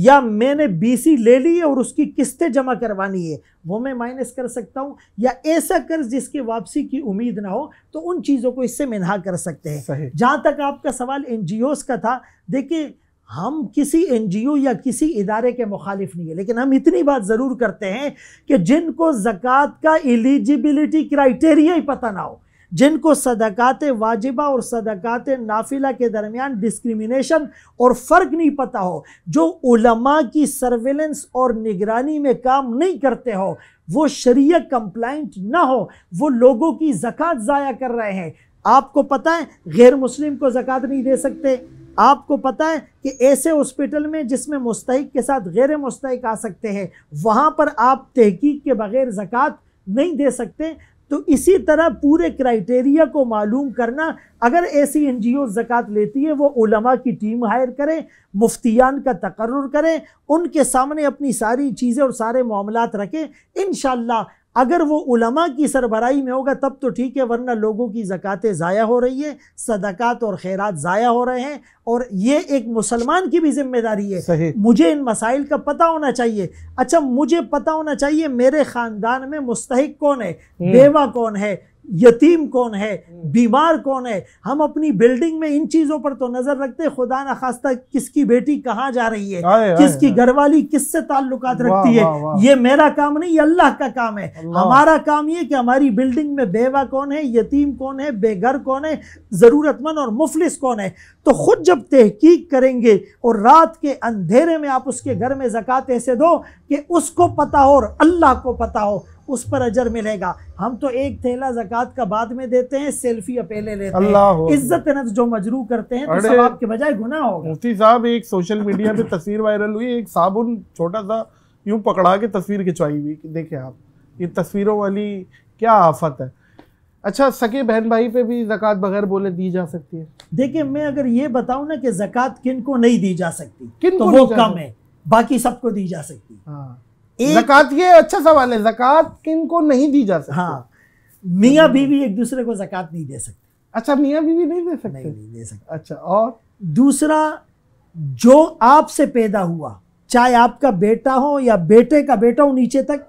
या मैंने बी ले ली है और उसकी किस्तें जमा करवानी है वो मैं माइनस कर सकता हूँ या ऐसा कर्ज जिसकी वापसी की उम्मीद ना हो तो उन चीज़ों को इससे मिनहा कर सकते हैं जहाँ तक आपका सवाल एन का था देखिए हम किसी एन या किसी इदारे के मुखालिफ नहीं है लेकिन हम इतनी बात ज़रूर करते हैं कि जिनको ज़क़़त का एलिजिबिलिटी क्राइटेरिया ही पता ना हो जिनको सदक़ात वाजिबा और सदक़ात नाफिला के दरमियान डिस्क्रिमिनेशन और फ़र्क नहीं पता हो जो उलमा की सर्वेलेंस और निगरानी में काम नहीं करते हो वो शरीय कंप्लाइंट ना हो वो लोगों की जक़ात ज़ाया कर रहे हैं आपको पता है गैर मुस्लिम को जक़ात नहीं दे सकते आपको पता है कि ऐसे हॉस्पिटल में जिसमें मुस्तक के साथ गैर मुस्तक आ सकते हैं वहाँ पर आप तहकीक के बग़ैर ज़क़़त नहीं दे सकते तो इसी तरह पूरे क्राइटेरिया को मालूम करना अगर ऐसी एन जी ज़क़़त लेती है वो उलमा की टीम हायर करें मुफ्तियान का तकर्र करें उनके सामने अपनी सारी चीज़ें और सारे मामला रखें इन अगर वो उलमा की सरबराही में होगा तब तो ठीक है वरना लोगों की ज़क़ातें ज़ाया हो रही है सदक़ात और खैरात ज़ाया हो रहे हैं और ये एक मुसलमान की भी जिम्मेदारी है मुझे इन मसाइल का पता होना चाहिए अच्छा मुझे पता होना चाहिए मेरे ख़ानदान में मुस्तक कौन है हम्म। बेवा कौन है यतीम कौन है हम्म। बीमार कौन है हम अपनी बिल्डिंग में इन चीज़ों पर तो नज़र रखते खुदा न खास्ता किसकी बेटी कहाँ जा रही है आए, किसकी घरवाली किससे ताल्लुक रखती है वा, ये मेरा काम नहीं ये अल्लाह का काम है हमारा काम ये कि हमारी बिल्डिंग में बेवा कौन है यतीम कौन है बेघर कौन है ज़रूरतमंद और मुफलिस कौन है तो ख़ुद जब तहकीक करेंगे और रात के अंधेरे में आप उसके घर में जक़ात ऐसे दो कि उसको पता हो और अल्लाह को पता हो उस पर अजर मिलेगा हम तो एक थैला जक़ात का बाद में देते हैं सेल्फी पहले लेते हैं इज्जत नफ्स जो मजरू करते हैं तो सवाब के बजाय गुना होगा मुफ्ती साहब एक सोशल मीडिया पे तस्वीर वायरल हुई एक साबुन छोटा सा यूं पकड़ा के तस्वीर खिंचवाई हुई देखे आप ये तस्वीरों वाली क्या आफत है अच्छा सके बहन भाई पे भी जक़ात बगैर बोले दी जा सकती है देखिए मैं अगर ये बताऊँ ना कि जक़ात किन को नहीं दी जा सकती किन तो वो कम है बाकी सबको दी जा सकती हाँ जक़ात ये अच्छा सवाल है जक़ात किन को नहीं दी जा सकती हाँ मियाँ बीवी एक दूसरे को जक़ात नहीं दे सकते अच्छा मियाँ बीवी नहीं दे सकते नहीं, नहीं दे सकते अच्छा और दूसरा जो आपसे पैदा हुआ चाहे आपका बेटा हो या बेटे का बेटा हो नीचे तक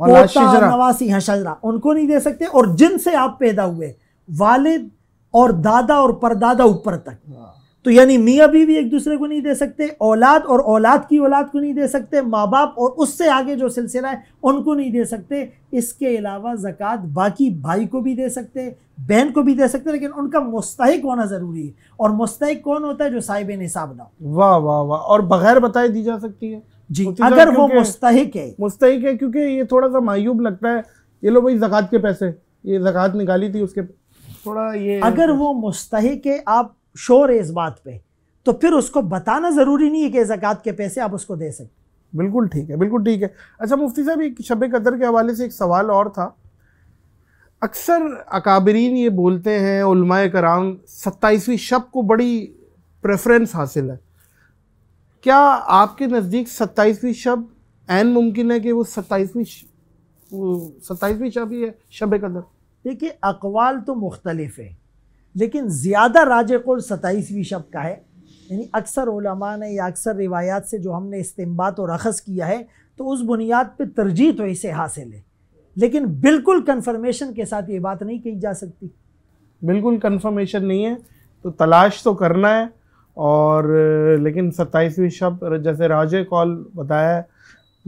पोता नवासी शजरा उनको नहीं दे सकते और जिनसे आप पैदा हुए वालिद और दादा और परदादा ऊपर तक हाँ। तो यानी मियाँ बीवी एक दूसरे को नहीं दे सकते औलाद और औलाद की औलाद को नहीं दे सकते माँ बाप और उससे आगे जो सिलसिला है उनको नहीं दे सकते इसके अलावा ज़क़़त बाकी भाई को भी दे सकते बहन को भी दे सकते लेकिन उनका मुस्तक होना ज़रूरी है और मुस्तक कौन होता है जो साहिब निसाब ना वाह वाह वाह और बगैर बताए दी जा सकती है जी तो अगर वो मुस्तक है मुस्तक है क्योंकि ये थोड़ा सा मायूब लगता है ये लोग भाई जक़ात के पैसे ये जक़ात निकाली थी उसके थोड़ा ये अगर वो मुस्तक है आप शोर है इस बात पे तो फिर उसको बताना ज़रूरी नहीं है कि ज़क़ात के पैसे आप उसको दे सकते बिल्कुल ठीक है बिल्कुल ठीक है अच्छा मुफ्ती साहब एक शब कदर के हवाले से एक सवाल और था अक्सर अकाबरीन ये बोलते हैं कराम सत्ताईसवीं शब को बड़ी प्रेफरेंस हासिल है क्या आपके नज़दीक सत्ताईसवीं शब एन मुमकिन है कि वो सत्ताईसवीं सत्ताईसवीं शब ही है शब कदर देखिए अकवाल तो मुख्तलिफ है लेकिन ज़्यादा राज कौल सताईसवीं शब्द का है यानी अक्सर ने या अक्सर रिवायात से जो हमने इस्तेमाल और अखज़ किया है तो उस बुनियाद पर तरजीह तो इसे हासिल है लेकिन बिल्कुल कन्फर्मेशन के साथ ये बात नहीं कही जा सकती बिल्कुल कन्फर्मेशन नहीं है तो तलाश तो करना है और लेकिन सत्ताईसवीं शब्द जैसे राजे कॉल बताया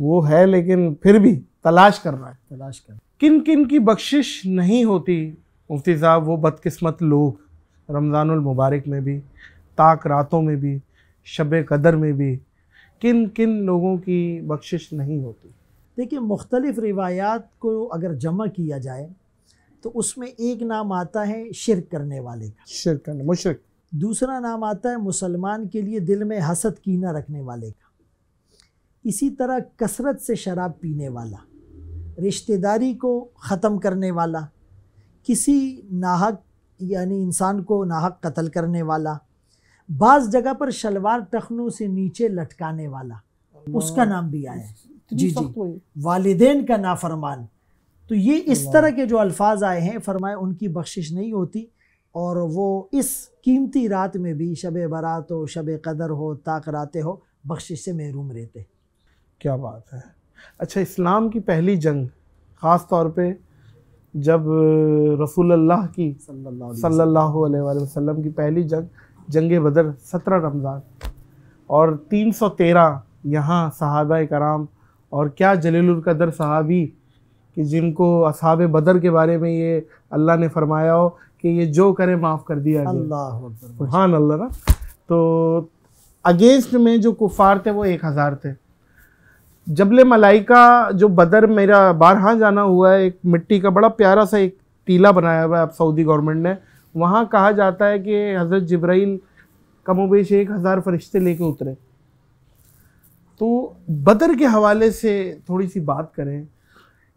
वो है लेकिन फिर भी तलाश करना है तलाश करना किन किन की बख्शिश नहीं होती मुफ्ती साहब वो बदकिस्मत लोग रमज़ानुल मुबारक में भी ताक रातों में भी शब कदर में भी किन किन लोगों की बख्शिश नहीं होती देखिए मुख्तलिफ़ रिवायात को अगर जमा किया जाए तो उसमें एक नाम आता है शिरक करने वाले का शिरक करने मुशरक दूसरा नाम आता है मुसलमान के लिए दिल में हसद कीना रखने वाले का इसी तरह कसरत से शराब पीने वाला रिश्तेदारी को ख़त्म करने वाला किसी नाहक यानी इंसान को नाहक कत्ल करने वाला बाज़ जगह पर शलवार टखनों से नीचे लटकाने वाला उसका नाम भी आया है जी जी वालदेन का नाफरमान तो ये इस तरह के जो अल्फाज आए हैं फरमाए उनकी बख्शिश नहीं होती और वो इस कीमती रात में भी शब बारात हो शब कदर हो ताक रातें हो बख्शिश से महरूम रहते क्या बात है अच्छा इस्लाम की पहली जंग ख़ास तौर पे जब रसूलुल्लाह की सल्लल्लाहु अलैहि वसल्लम की पहली जंग जंग बदर सत्रह रमज़ान और तीन सौ तेरह यहाँ सहाबा कराम और क्या जलीलकदर सहाबी कि जिनको असहाब बदर के बारे में ये अल्लाह ने फरमाया हो कि ये जो करे माफ़ कर दिया अल्लाह सुबहान अल्लाह ना तो अगेंस्ट में जो कुफार थे वो एक हज़ार थे जबले मलाई का जो बदर मेरा बारहा जाना हुआ है एक मिट्टी का बड़ा प्यारा सा एक टीला बनाया हुआ है अब सऊदी गवर्नमेंट ने वहाँ कहा जाता है कि हज़रत जब्राइल कमोबेश एक हज़ार फरिश्ते लेके उतरे तो बदर के हवाले से थोड़ी सी बात करें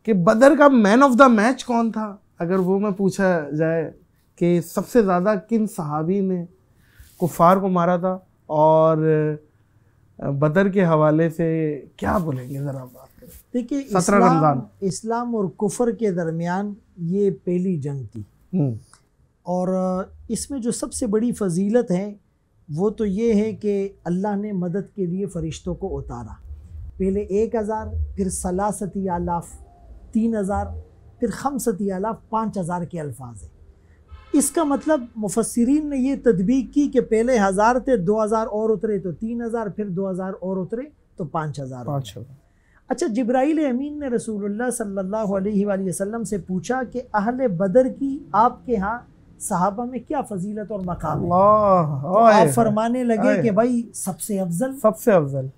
कि बदर का मैन ऑफ द मैच कौन था अगर वो मैं पूछा जाए कि सबसे ज़्यादा किन सहाबी ने कुफ़ार को मारा था और बदर के हवाले से क्या बोलेंगे ज़रा बात देखिए इस्लाम, इस्लाम और कुफर के दरमियान ये पहली जंग थी हम्म। और इसमें जो सबसे बड़ी फजीलत है वो तो ये है कि अल्लाह ने मदद के लिए फ़रिश्तों को उतारा पहले एक हज़ार फिर सलासती आलाफ तीन हज़ार फिर खमसती आलाफ पाँच हज़ार के अल्फाज हैं इसका मतलब मुफसरीन ने यह तदबीक की कि पहले हज़ार थे दो हज़ार और उतरे तो तीन हज़ार फिर दो हज़ार और उतरे तो पाँच हज़ार पाँच हज़ार अच्छा जब्राइल अमीन ने रसूलुल्लाह सल्लल्लाहु अलैहि वसल्लम से पूछा कि अहल बदर की आपके यहाँ सहाबा में क्या फजीलत और मकाम तो आप फरमाने लगे कि भाई सबसे अफजल सबसे अफजल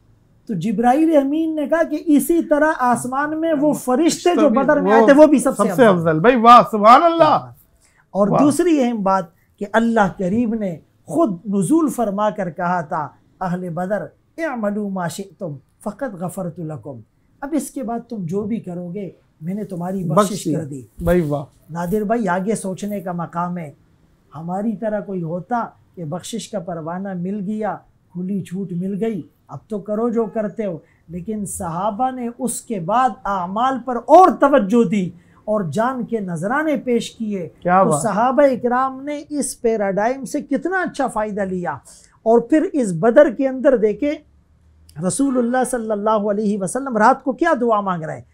तो जब्राइल अमीन ने कहा कि इसी तरह आसमान में वो फरिश्ते जो बदर में आए थे वो भी सबसे अफजल भाई वाह सुबह अल्लाह और दूसरी अहम बात कि अल्लाह करीब ने खुद नजूल फरमा कर कहा था अहल बदर एमलू माशे तुम फ़कत गफ़र तुलकुम अब इसके बाद तुम जो भी करोगे मैंने तुम्हारी बख्शिश कर दी भाई वाह नादिर भाई आगे सोचने का मकाम है हमारी तरह कोई होता कि बख्शिश का परवाना मिल गया खुली छूट मिल गई अब तो करो जो करते हो लेकिन सहाबा ने उसके बाद आमाल पर और तवज्जो दी और जान के नजराने पेश किए तो सहाब इकराम ने इस पैराडाइम से कितना अच्छा फ़ायदा लिया और फिर इस बदर के अंदर देखे रसूलुल्लाह सल्लल्लाहु अलैहि वसल्लम रात को क्या दुआ मांग रहे हैं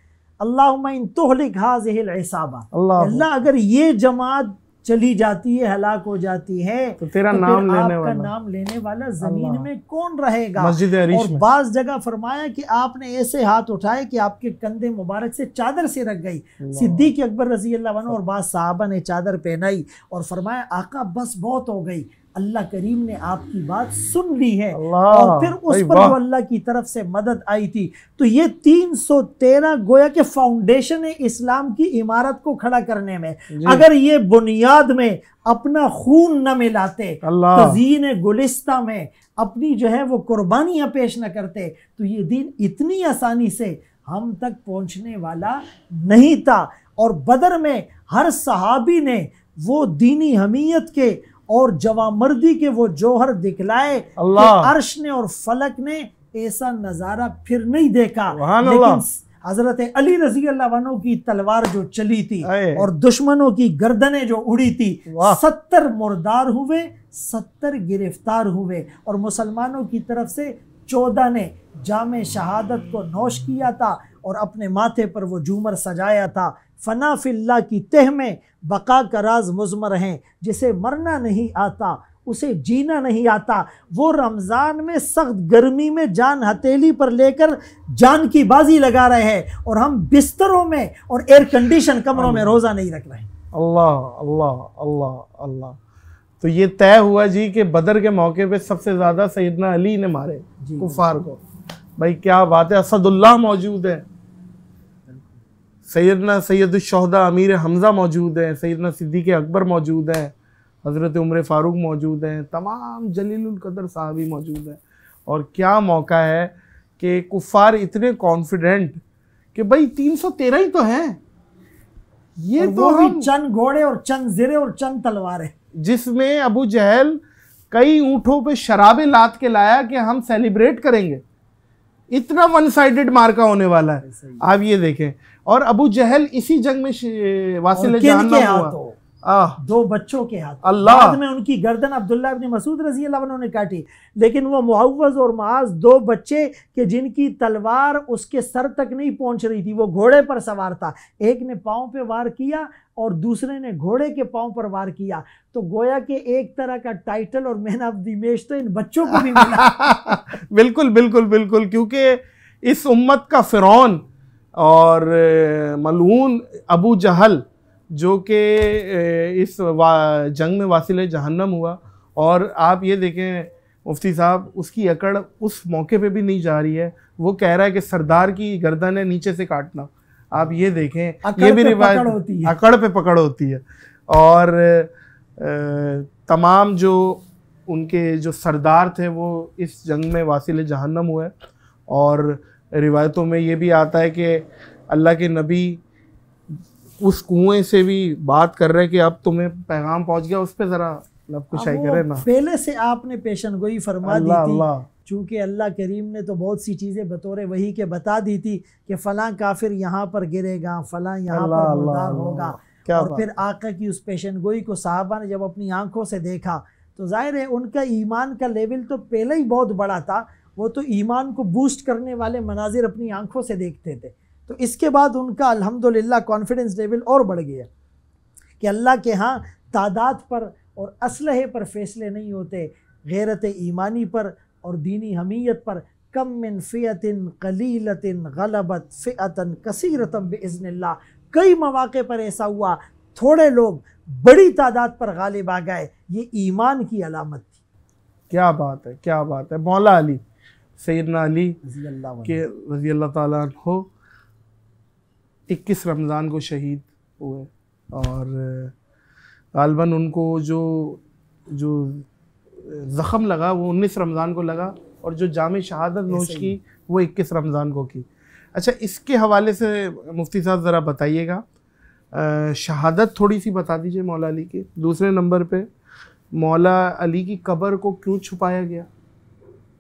अल्लाह इन तोहलिक हाजिल अल्लाह अगर ये जमात चली जाती है हलाक हो जाती है तो तेरा तो नाम लेने आपका वाला। नाम लेने वाला जमीन में कौन रहेगा मस्जिद और बाज जगह फरमाया कि आपने ऐसे हाथ उठाए कि आपके कंधे मुबारक से चादर से रख गई सिद्दीक अकबर रजी अल्लाह और बाज साहबा ने चादर पहनाई और फरमाया आका बस बहुत हो गई अल्लाह करीम ने आपकी बात सुन ली है और फिर उस पर जो अल्लाह की तरफ से मदद आई थी तो ये 313 गोया के फाउंडेशन है इस्लाम की इमारत को खड़ा करने में अगर ये बुनियाद में अपना खून न मिलाते तजीन तो गुलिस्ता में अपनी जो है वो कुर्बानियां पेश न करते तो ये दिन इतनी आसानी से हम तक पहुंचने वाला नहीं था और बदर में हर सहाबी ने वो दीनी हमीयत के और जवा मर्दी के वो जोहर दिखलाए तो अर्श ने और फलक ने ऐसा नज़ारा फिर नहीं देखा हजरत अली रजी अल्लाह की तलवार जो चली थी और दुश्मनों की गर्दनें जो उड़ी थी सत्तर मुर्दार हुए सत्तर गिरफ्तार हुए और मुसलमानों की तरफ से चौदह ने जाम शहादत को नोश किया था और अपने माथे पर वो झूमर सजाया था फ़ना फ़िल्ला की तह में बका का राज मुजमर हैं जिसे मरना नहीं आता उसे जीना नहीं आता वो रमज़ान में सख्त गर्मी में जान हथेली पर लेकर जान की बाजी लगा रहे हैं और हम बिस्तरों में और एयर कंडीशन कमरों में रोज़ा नहीं रख रहे हैं अल्लाह अल्लाह अल्लाह अल्लाह तो ये तय हुआ जी कि बदर के मौके पे सबसे ज़्यादा सैदना अली ने मारे कुफार को भाई क्या बात है असदुल्ला मौजूद है सैदना सैदुलशहदा अमीर हमज़ा मौजूद हैं सैदना सिद्दीक अकबर मौजूद हैं हज़रत उम्र फ़ारूक मौजूद हैं तमाम जलीलकदर साहबी मौजूद हैं और क्या मौका है कि कुफ़ार इतने कॉन्फिडेंट कि भाई तीन सौ तेरह ही तो हैं ये तो हम चंद घोड़े और चंद जिरे और चंद तलवारें जिसमें अबू जहल कई ऊँटों पे शराबें लाद के लाया कि हम सेलिब्रेट करेंगे इतना वन साइडेड मार्का होने वाला है आप ये देखें और अबू जहल इसी जंग में वासिल हुआ तो। दो बच्चों के हाथ अल्लाह में उनकी गर्दन अब्दुल्ला अपनी मसूद रजी अल्लाह ने काटी लेकिन वो मुआवज और माज दो बच्चे के जिनकी तलवार उसके सर तक नहीं पहुंच रही थी वो घोड़े पर सवार था एक ने पाँव पे वार किया और दूसरे ने घोड़े के पाँव पर वार किया तो गोया के एक तरह का टाइटल और मैन ऑफ दी मैच तो इन बच्चों को भी मिला बिल्कुल बिल्कुल बिल्कुल क्योंकि इस उम्मत का फिरौन और मलून अबू जहल जो कि इस जंग में वासिल जहन्नम हुआ और आप ये देखें मुफ्ती साहब उसकी अकड़ उस मौके पे भी नहीं जा रही है वो कह रहा है कि सरदार की गर्दन है नीचे से काटना आप ये देखें ये भी रिवायत होती है अकड़ पे पकड़ होती है और तमाम जो उनके जो सरदार थे वो इस जंग में वासिल जहन्नम हुए और रिवायतों में ये भी आता है कि अल्लाह के नबी उस कुएं से भी बात कर रहे हैं कि अब तुम्हें पैगाम पहुंच गया उस पर ज़रा लब कुछ आई करे ना पहले से आपने पेशन गोई फरमा दी थी अल्लाह चूँकि अल्लाह करीम ने तो बहुत सी चीज़ें बतौर वही के बता दी थी कि फ़लाँ काफिर यहाँ पर गिरेगा फ़लाँ यहाँ पर मुर्दार होगा और फिर आका की उस पेशन गोई को साहबा ने जब अपनी आंखों से देखा तो जाहिर है उनका ईमान का लेवल तो पहले ही बहुत बड़ा था वो तो ईमान को बूस्ट करने वाले मनाजिर अपनी आंखों से देखते थे तो इसके बाद उनका अल्हम्दुलिल्लाह कॉन्फिडेंस लेवल और बढ़ गया कि अल्लाह के यहाँ तादाद पर और असलहे पर फैसले नहीं होते गैरत ईमानी पर और दीनी हमीयत पर कम मिन फ़ियतिन कलीलतिन गलबत फ़ियतन कसीरतम बज़नल्ला कई मौाक़े पर ऐसा हुआ थोड़े लोग बड़ी तादाद पर गालिब आ गए ये ईमान की अलामत थी क्या बात है क्या बात है मौला अली सैदना अली के रज़ी अल्लाह तहो इक्कीस रमज़ान को शहीद हुए और गालबा उनको जो जो ज़ख़म लगा वो उन्नीस रमज़ान को लगा और जो जाम शहादत नोश की वो इक्कीस रमज़ान को की अच्छा इसके हवाले से मुफ्ती साहब ज़रा बताइएगा शहादत थोड़ी सी बता दीजिए मौला अली की दूसरे नंबर पे मौला अली की कब्र को क्यों छुपाया गया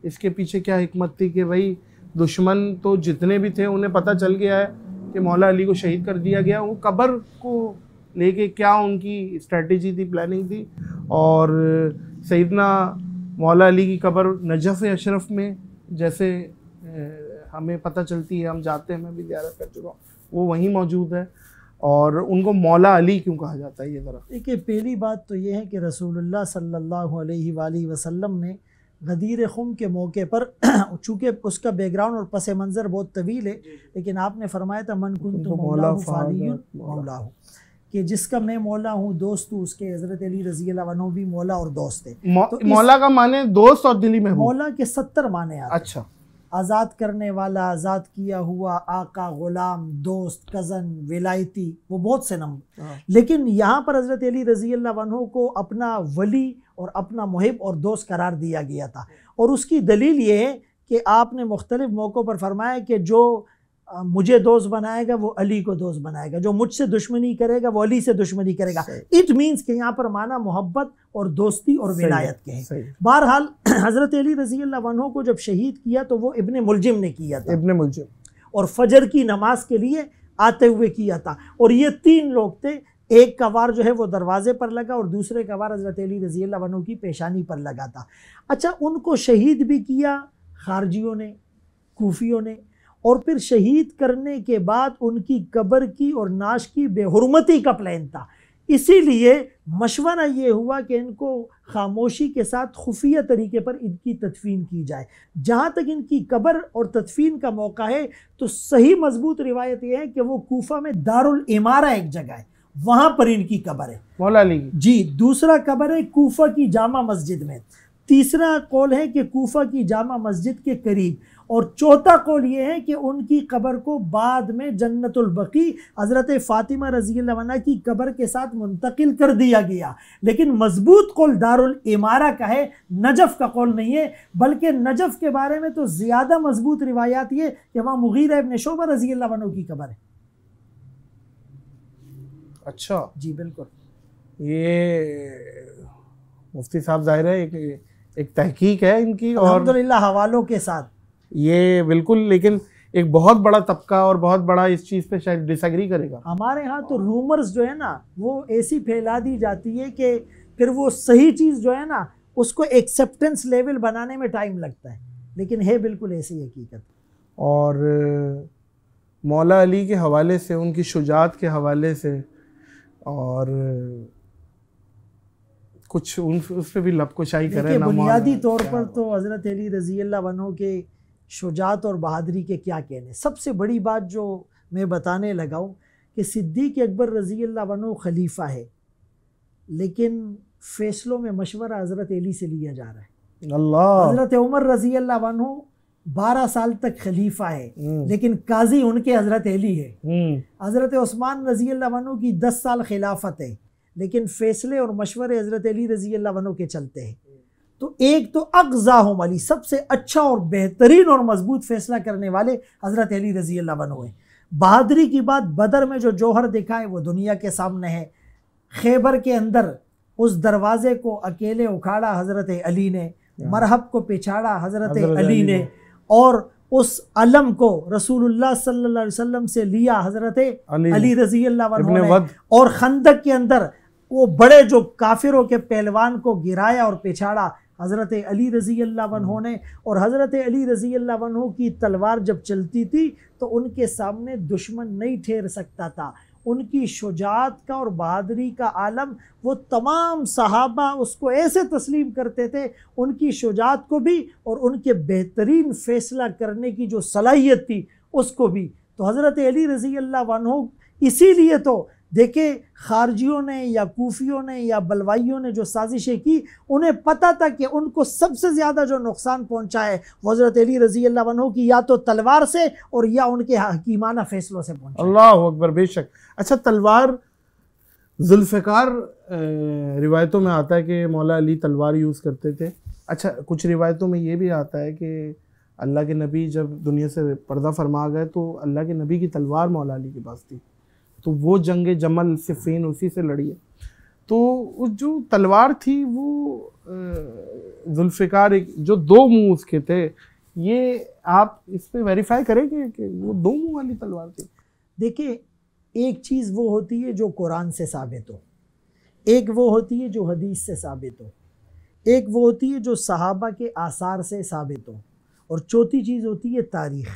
इसके पीछे क्या हमत थी कि भाई दुश्मन तो जितने भी थे उन्हें पता चल गया है कि मौला अली को शहीद कर दिया गया वो कबर को लेके क्या उनकी स्ट्रेटजी थी प्लानिंग थी और सईदना मौला अली की कबर नजफ़ अशरफ में जैसे हमें पता चलती है हम जाते हैं मैं भी ज्यादा कर चुका हूँ वो वहीं मौजूद है और उनको मौला अली क्यों कहा जाता है ये ज़रा देखिए पहली बात तो ये है कि रसूलुल्लाह सल्लल्लाहु अलैहि वसल्लम ने गदीर खुम के मौके पर चूँकि उसका बैकग्राउंड और पस मंज़र बहुत तवील है लेकिन आपने फरमाया था मन कुन तो मौला मौला कि जिसका मैं मौला हूँ दोस्त हूँ उसके हजरत अली रजी अल्लाह भी मौला और दोस्त है तो मौला का माने दोस्त और दिली में मौला के सत्तर माने अच्छा आज़ाद करने वाला आज़ाद किया हुआ आका ग़ुलाम दोस्त कज़न विलायती वो बहुत से नंबर हाँ। लेकिन यहाँ पर हज़रत अली रजी अल्लाह को अपना वली और अपना मुहिब और दोस्त करार दिया गया था और उसकी दलील ये है कि आपने मुख्तलिफ़ मौक़ों पर फरमाया कि जो मुझे दोस्त बनाएगा वो अली को दोस्त बनाएगा जो मुझसे दुश्मनी करेगा वो अली से दुश्मनी करेगा इट मीन्स कि यहाँ पर माना मोहब्बत और दोस्ती और विलायत के हैं बहरहाल हज़रत अली रजी अल्लाह को जब शहीद किया तो वो इबन मुलजिम ने किया था इबन मुलजिम और फजर की नमाज के लिए आते हुए किया था और ये तीन लोग थे एक कवार जो है वो दरवाजे पर लगा और दूसरे कवार हज़रत अली रज़ी वनों की पेशानी पर लगा था अच्छा उनको शहीद भी किया खारजियों ने कोफियों ने और फिर शहीद करने के बाद उनकी कब्र की और नाश की बेहरमती का प्लान था इसीलिए मशवरा ये हुआ कि इनको खामोशी के साथ खुफिया तरीके पर इनकी तदफीन की जाए जहाँ तक इनकी कबर और तदफीन का मौका है तो सही मजबूत रिवायत यह है कि वो कोफा में दारुल इमारा एक जगह है वहां पर इनकी कबर है मौला अली जी दूसरा कबर है कोफा की जामा मस्जिद में तीसरा कौल है कि कोफा की जामा मस्जिद के करीब और चौथा कौल ये है कि उनकी कबर को बाद में जन्नतुलबकी हज़रत फ़ातिमा रजी की कबर के साथ मुंतकिल कर दिया गया लेकिन मजबूत कौल दारुल इमारा का है नजफ़ का कौल नहीं है बल्कि नजफ़ के बारे में तो ज़्यादा मजबूत रिवायात ये कि वहाँ मुगीर अब नशोबा रजी की कबर है अच्छा जी बिल्कुल ये मुफ्ती साहब जाहिर है एक एक तहकीक है इनकी और हवालों के साथ ये बिल्कुल लेकिन एक बहुत बड़ा तबका और बहुत बड़ा इस चीज़ पे शायद डिसएग्री करेगा हमारे यहाँ तो रूमर्स जो है ना वो ऐसी फैला दी जाती है कि फिर वो सही चीज़ जो है ना उसको एक्सेप्टेंस लेवल बनाने में टाइम लगता है लेकिन है बिल्कुल ऐसी हकीकत और मौला अली के हवाले से उनकी शुजात के हवाले से और कुछ उन उस पर भी लब करें बुनियादी तौर पर तो हज़रत अली रज़ी वनों के शुजात और बहादरी के क्या कहने सबसे बड़ी बात जो मैं बताने लगा हूँ कि सिद्दीक अकबर रज़ी वनो खलीफा है लेकिन फ़ैसलों में मशवरा हज़रत अली से लिया जा रहा है अल्लाह हज़रत उमर रज़ी वनों बारह साल तक खलीफा है हम्म। लेकिन काजी उनके हजरत अली है हम्म। हजरत उस्मान रजी अल्लाह की दस साल खिलाफत है लेकिन फैसले और मशवरे हजरत अली रजी अल्लाह के चलते हैं तो एक तो अगजाहम अली सबसे अच्छा और बेहतरीन और मजबूत फैसला करने वाले हजरत अली रजी अल्लाह है बहादरी की बात बदर में जो जौहर देखा है वो दुनिया के सामने है खैबर के अंदर उस दरवाज़े को अकेले उखाड़ा हज़रत अली ने हाँ। मरहब को पिछाड़ा हज़रत अली ने, ने। और उस अलम को रसूलुल्लाह सल्लल्लाहु अलैहि वसल्लम से लिया हज़रत अली, अली रजी अल्लाह और खंदक के अंदर वो बड़े जो काफिरों के पहलवान को गिराया और पिछाड़ा हज़रत अली रज़ी अल्लाह ने और हज़रत अली रज़ी अल्लाह की तलवार जब चलती थी तो उनके सामने दुश्मन नहीं ठहर सकता था उनकी शुजात का और बहादरी का आलम वो तमाम सहाबा उसको ऐसे तस्लीम करते थे उनकी शुजात को भी और उनके बेहतरीन फ़ैसला करने की जो सलाहियत थी उसको भी तो हज़रत अली रज़ी अल्लाह इसीलिए तो देखे खारजियों ने या कोफियों ने या बलवाइयों ने जो साजिशें की उन्हें पता था कि उनको सबसे ज़्यादा जो नुकसान पहुँचा है हज़रत अली रजी अल्लाह की या तो तलवार से और या उनके हकीमाना फैसलों से पहुंचा अल्लाह अकबर बेशक अच्छा तलवार जुल्फ़ार रिवायतों में आता है कि मौला अली तलवार यूज़ करते थे अच्छा कुछ रिवायतों में ये भी आता है कि अल्लाह के नबी जब दुनिया से पर्दा फरमा गए तो अल्लाह के नबी की तलवार मौला अली के पास थी तो वो जंग जमल सिफीन उसी से लड़ी है तो उस जो तलवार थी वो जुल्फ़िकार एक जो दो मुंह उसके थे ये आप इस पर वेरीफाई करेंगे कि वो दो मुंह वाली तलवार थी देखिए एक चीज़ वो होती है जो कुरान से साबित हो एक वो होती है जो हदीस से साबित हो एक वो होती है जो सहाबा के आसार से साबित हो और चौथी चीज़ होती है तारीख़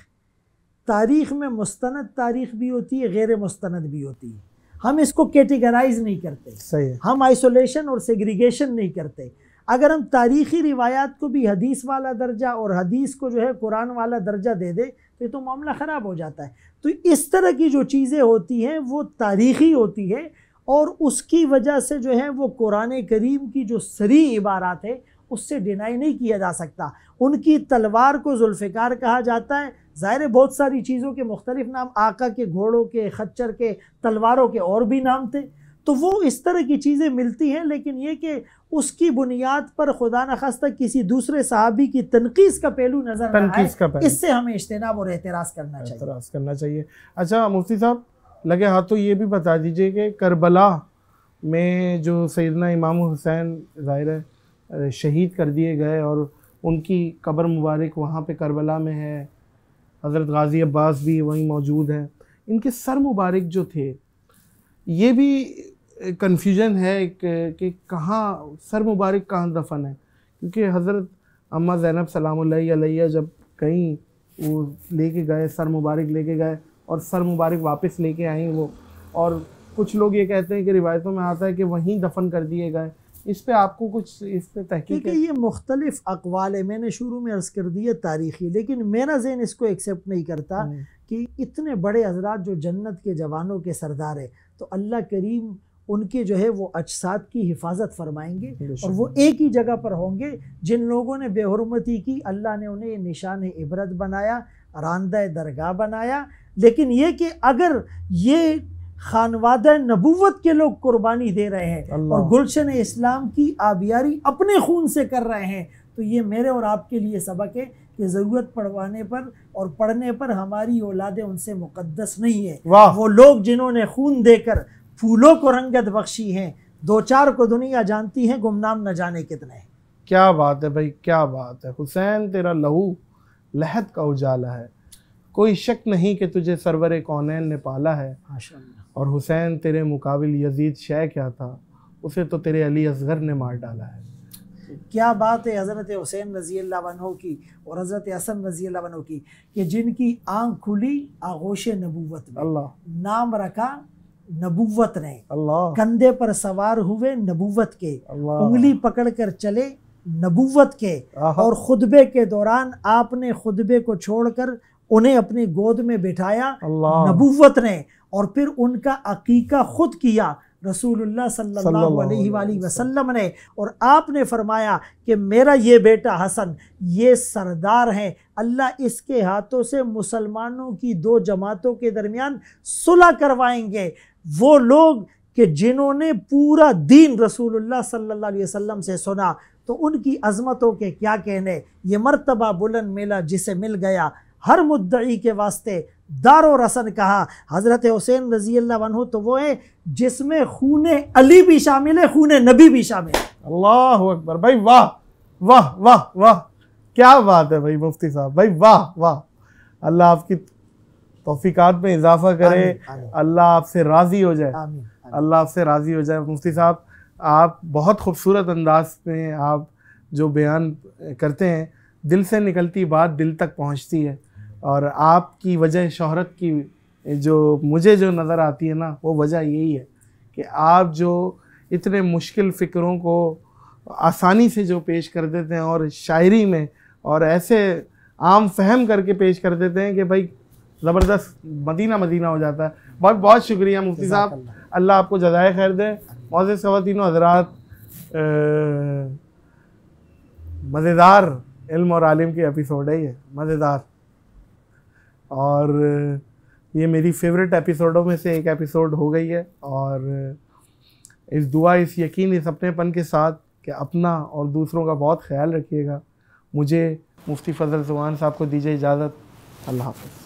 तारीख में मुस्तंद तारीख भी होती है गैर मुस्तंद भी होती है हम इसको कैटेगराइज नहीं करते सही है। हम आइसोलेशन और सेग्रीगेशन नहीं करते अगर हम तारीखी रिवायात को भी हदीस वाला दर्जा और हदीस को जो है कुरान वाला दर्जा दे दे तो ये तो मामला ख़राब हो जाता है तो इस तरह की जो चीज़ें होती हैं वो तारीखी होती है और उसकी वजह से जो है वो कुरान करीम की जो सरी इबारात है उससे डिनाई नहीं किया जा सकता उनकी तलवार को जुल्फ़िकार कहा जाता है ज़ाहिर बहुत सारी चीज़ों के मुख्तलिफ नाम आका के घोड़ों के खच्चर के तलवारों के और भी नाम थे तो वो इस तरह की चीज़ें मिलती हैं लेकिन ये कि उसकी बुनियाद पर खुदा न खास्ता किसी दूसरे सहाबी की तनकीस का पहलू नज़र तनकीस का पहलू इससे हमें इज्तनाब और एतराज़ करना चाहिए एतराज़ करना चाहिए अच्छा मुफ्ती साहब लगे हाथ तो ये भी बता दीजिए कि करबला में जो सैदना इमाम हुसैन ज़ाहिर है शहीद कर दिए गए और उनकी कब्र मुबारक वहाँ पर करबला में है हज़रत गाज़ी अब्बास भी वहीं मौजूद हैं इनके सर मुबारक जो थे ये भी कन्फ्यूजन है कि कहाँ सर मुबारक कहाँ दफन है क्योंकि हज़रत अम्मा ज़ैनब सलाम जब कहीं वो लेके गए सर मुबारक लेके गए और सर मुबारक वापस लेके आई वो और कुछ लोग ये कहते हैं कि रिवायतों में आता है कि वहीं दफन कर दिए गए इस पर आपको कुछ इस पर तहकीक ये मुख्तलिफ अकवाल है मैंने शुरू में अर्ज़ कर दिया तारीखी लेकिन मेरा जहन इसको एक्सेप्ट नहीं करता हम्म। कि इतने बड़े हजरात जो जन्नत के जवानों के सरदार है तो अल्लाह करीम उनके जो है वो अजसात की हिफाजत फरमाएंगे और वो एक ही जगह पर होंगे जिन लोगों ने बेहरमती की अल्लाह ने उन्हें निशान इबरत बनाया रानदा दरगाह बनाया लेकिन ये कि अगर ये खानवाद नबूवत के लोग कुर्बानी दे रहे हैं और गुलशन इस्लाम की आबियारी अपने खून से कर रहे हैं तो ये मेरे और आपके लिए सबक है कि ज़रूरत पड़वाने पर और पढ़ने पर हमारी औलादें उनसे मुकदस नहीं है वो लोग जिन्होंने खून देकर फूलों को रंगत बख्शी है दो चार को दुनिया जानती है गुमनाम न जाने कितने हैं क्या बात है भाई क्या बात है हुसैन तेरा लहू लहत का उजाला है कोई शक नहीं कि तुझे सरवर कौन ने पाला है और हुसैन तेरे मुकाबिल यजीद शय क्या था उसे तो तेरे अली असगर ने मार डाला है क्या बात है हज़रत हुसैन रज़ी अल्लाह की और हज़रत असम रज़ी अल्लाह की कि जिनकी आंख खुली आगोश नबूवत में अल्लाह नाम रखा नबूवत ने अल्लाह कंधे पर सवार हुए नबूवत के उंगली पकड़ कर चले नबूवत के और खुतबे के दौरान आपने खुतबे को छोड़कर उन्हें अपनी गोद में बिठाया नबूवत ने और फिर उनका अकीका ख़ुद किया रसूलुल्लाह सल्लल्लाहु अलैहि वसल्लम ने और आपने फरमाया कि मेरा ये बेटा हसन ये सरदार हैं अल्लाह इसके हाथों से मुसलमानों की दो जमातों के दरमियान सुलह करवाएंगे वो लोग कि जिन्होंने पूरा दीन रसूलुल्लाह सल्लल्लाहु अलैहि वसल्लम से सुना तो उनकी अजमतों के क्या कहने ये मरतबा बुलंद मेला जिसे मिल गया हर मुद्दई के वास्ते दारो रसन कहा हज़रत हुसैन रजी अल्लाह तो वो है जिसमें खून अली भी शामिल है खून नबी भी शामिल है अल्लाह अकबर भाई वाह वाह वाह वाह क्या बात है भाई मुफ्ती साहब भाई वाह वाह अल्लाह आपकी तोफ़ीक़ात में इजाफा करे अल्लाह आपसे राज़ी हो जाए अल्लाह आपसे राज़ी हो जाए मुफ्ती साहब आप बहुत खूबसूरत अंदाज में आप जो बयान करते हैं दिल से निकलती बात दिल तक पहुंचती है और आपकी वजह शहरत की जो मुझे जो नज़र आती है ना वो वजह यही है कि आप जो इतने मुश्किल फ़िक्रों को आसानी से जो पेश कर देते हैं और शायरी में और ऐसे आम फहम करके पेश कर देते हैं कि भाई ज़बरदस्त मदीना मदीना हो जाता है बहुत बहुत शुक्रिया मुफ्ती साहब अल्लाह आपको जजाय खैर दे मोज़ ख़वान हजरात मज़ेदार इल्म और आलिम के एपिसोड है ये मज़ेदार और ये मेरी फेवरेट एपिसोडों में से एक एपिसोड हो गई है और इस दुआ इस यकीन इस अपनेपन के साथ कि अपना और दूसरों का बहुत ख्याल रखिएगा मुझे मुफ्ती फजल जुबान साहब को दीजिए इजाज़त अल्लाह हाफ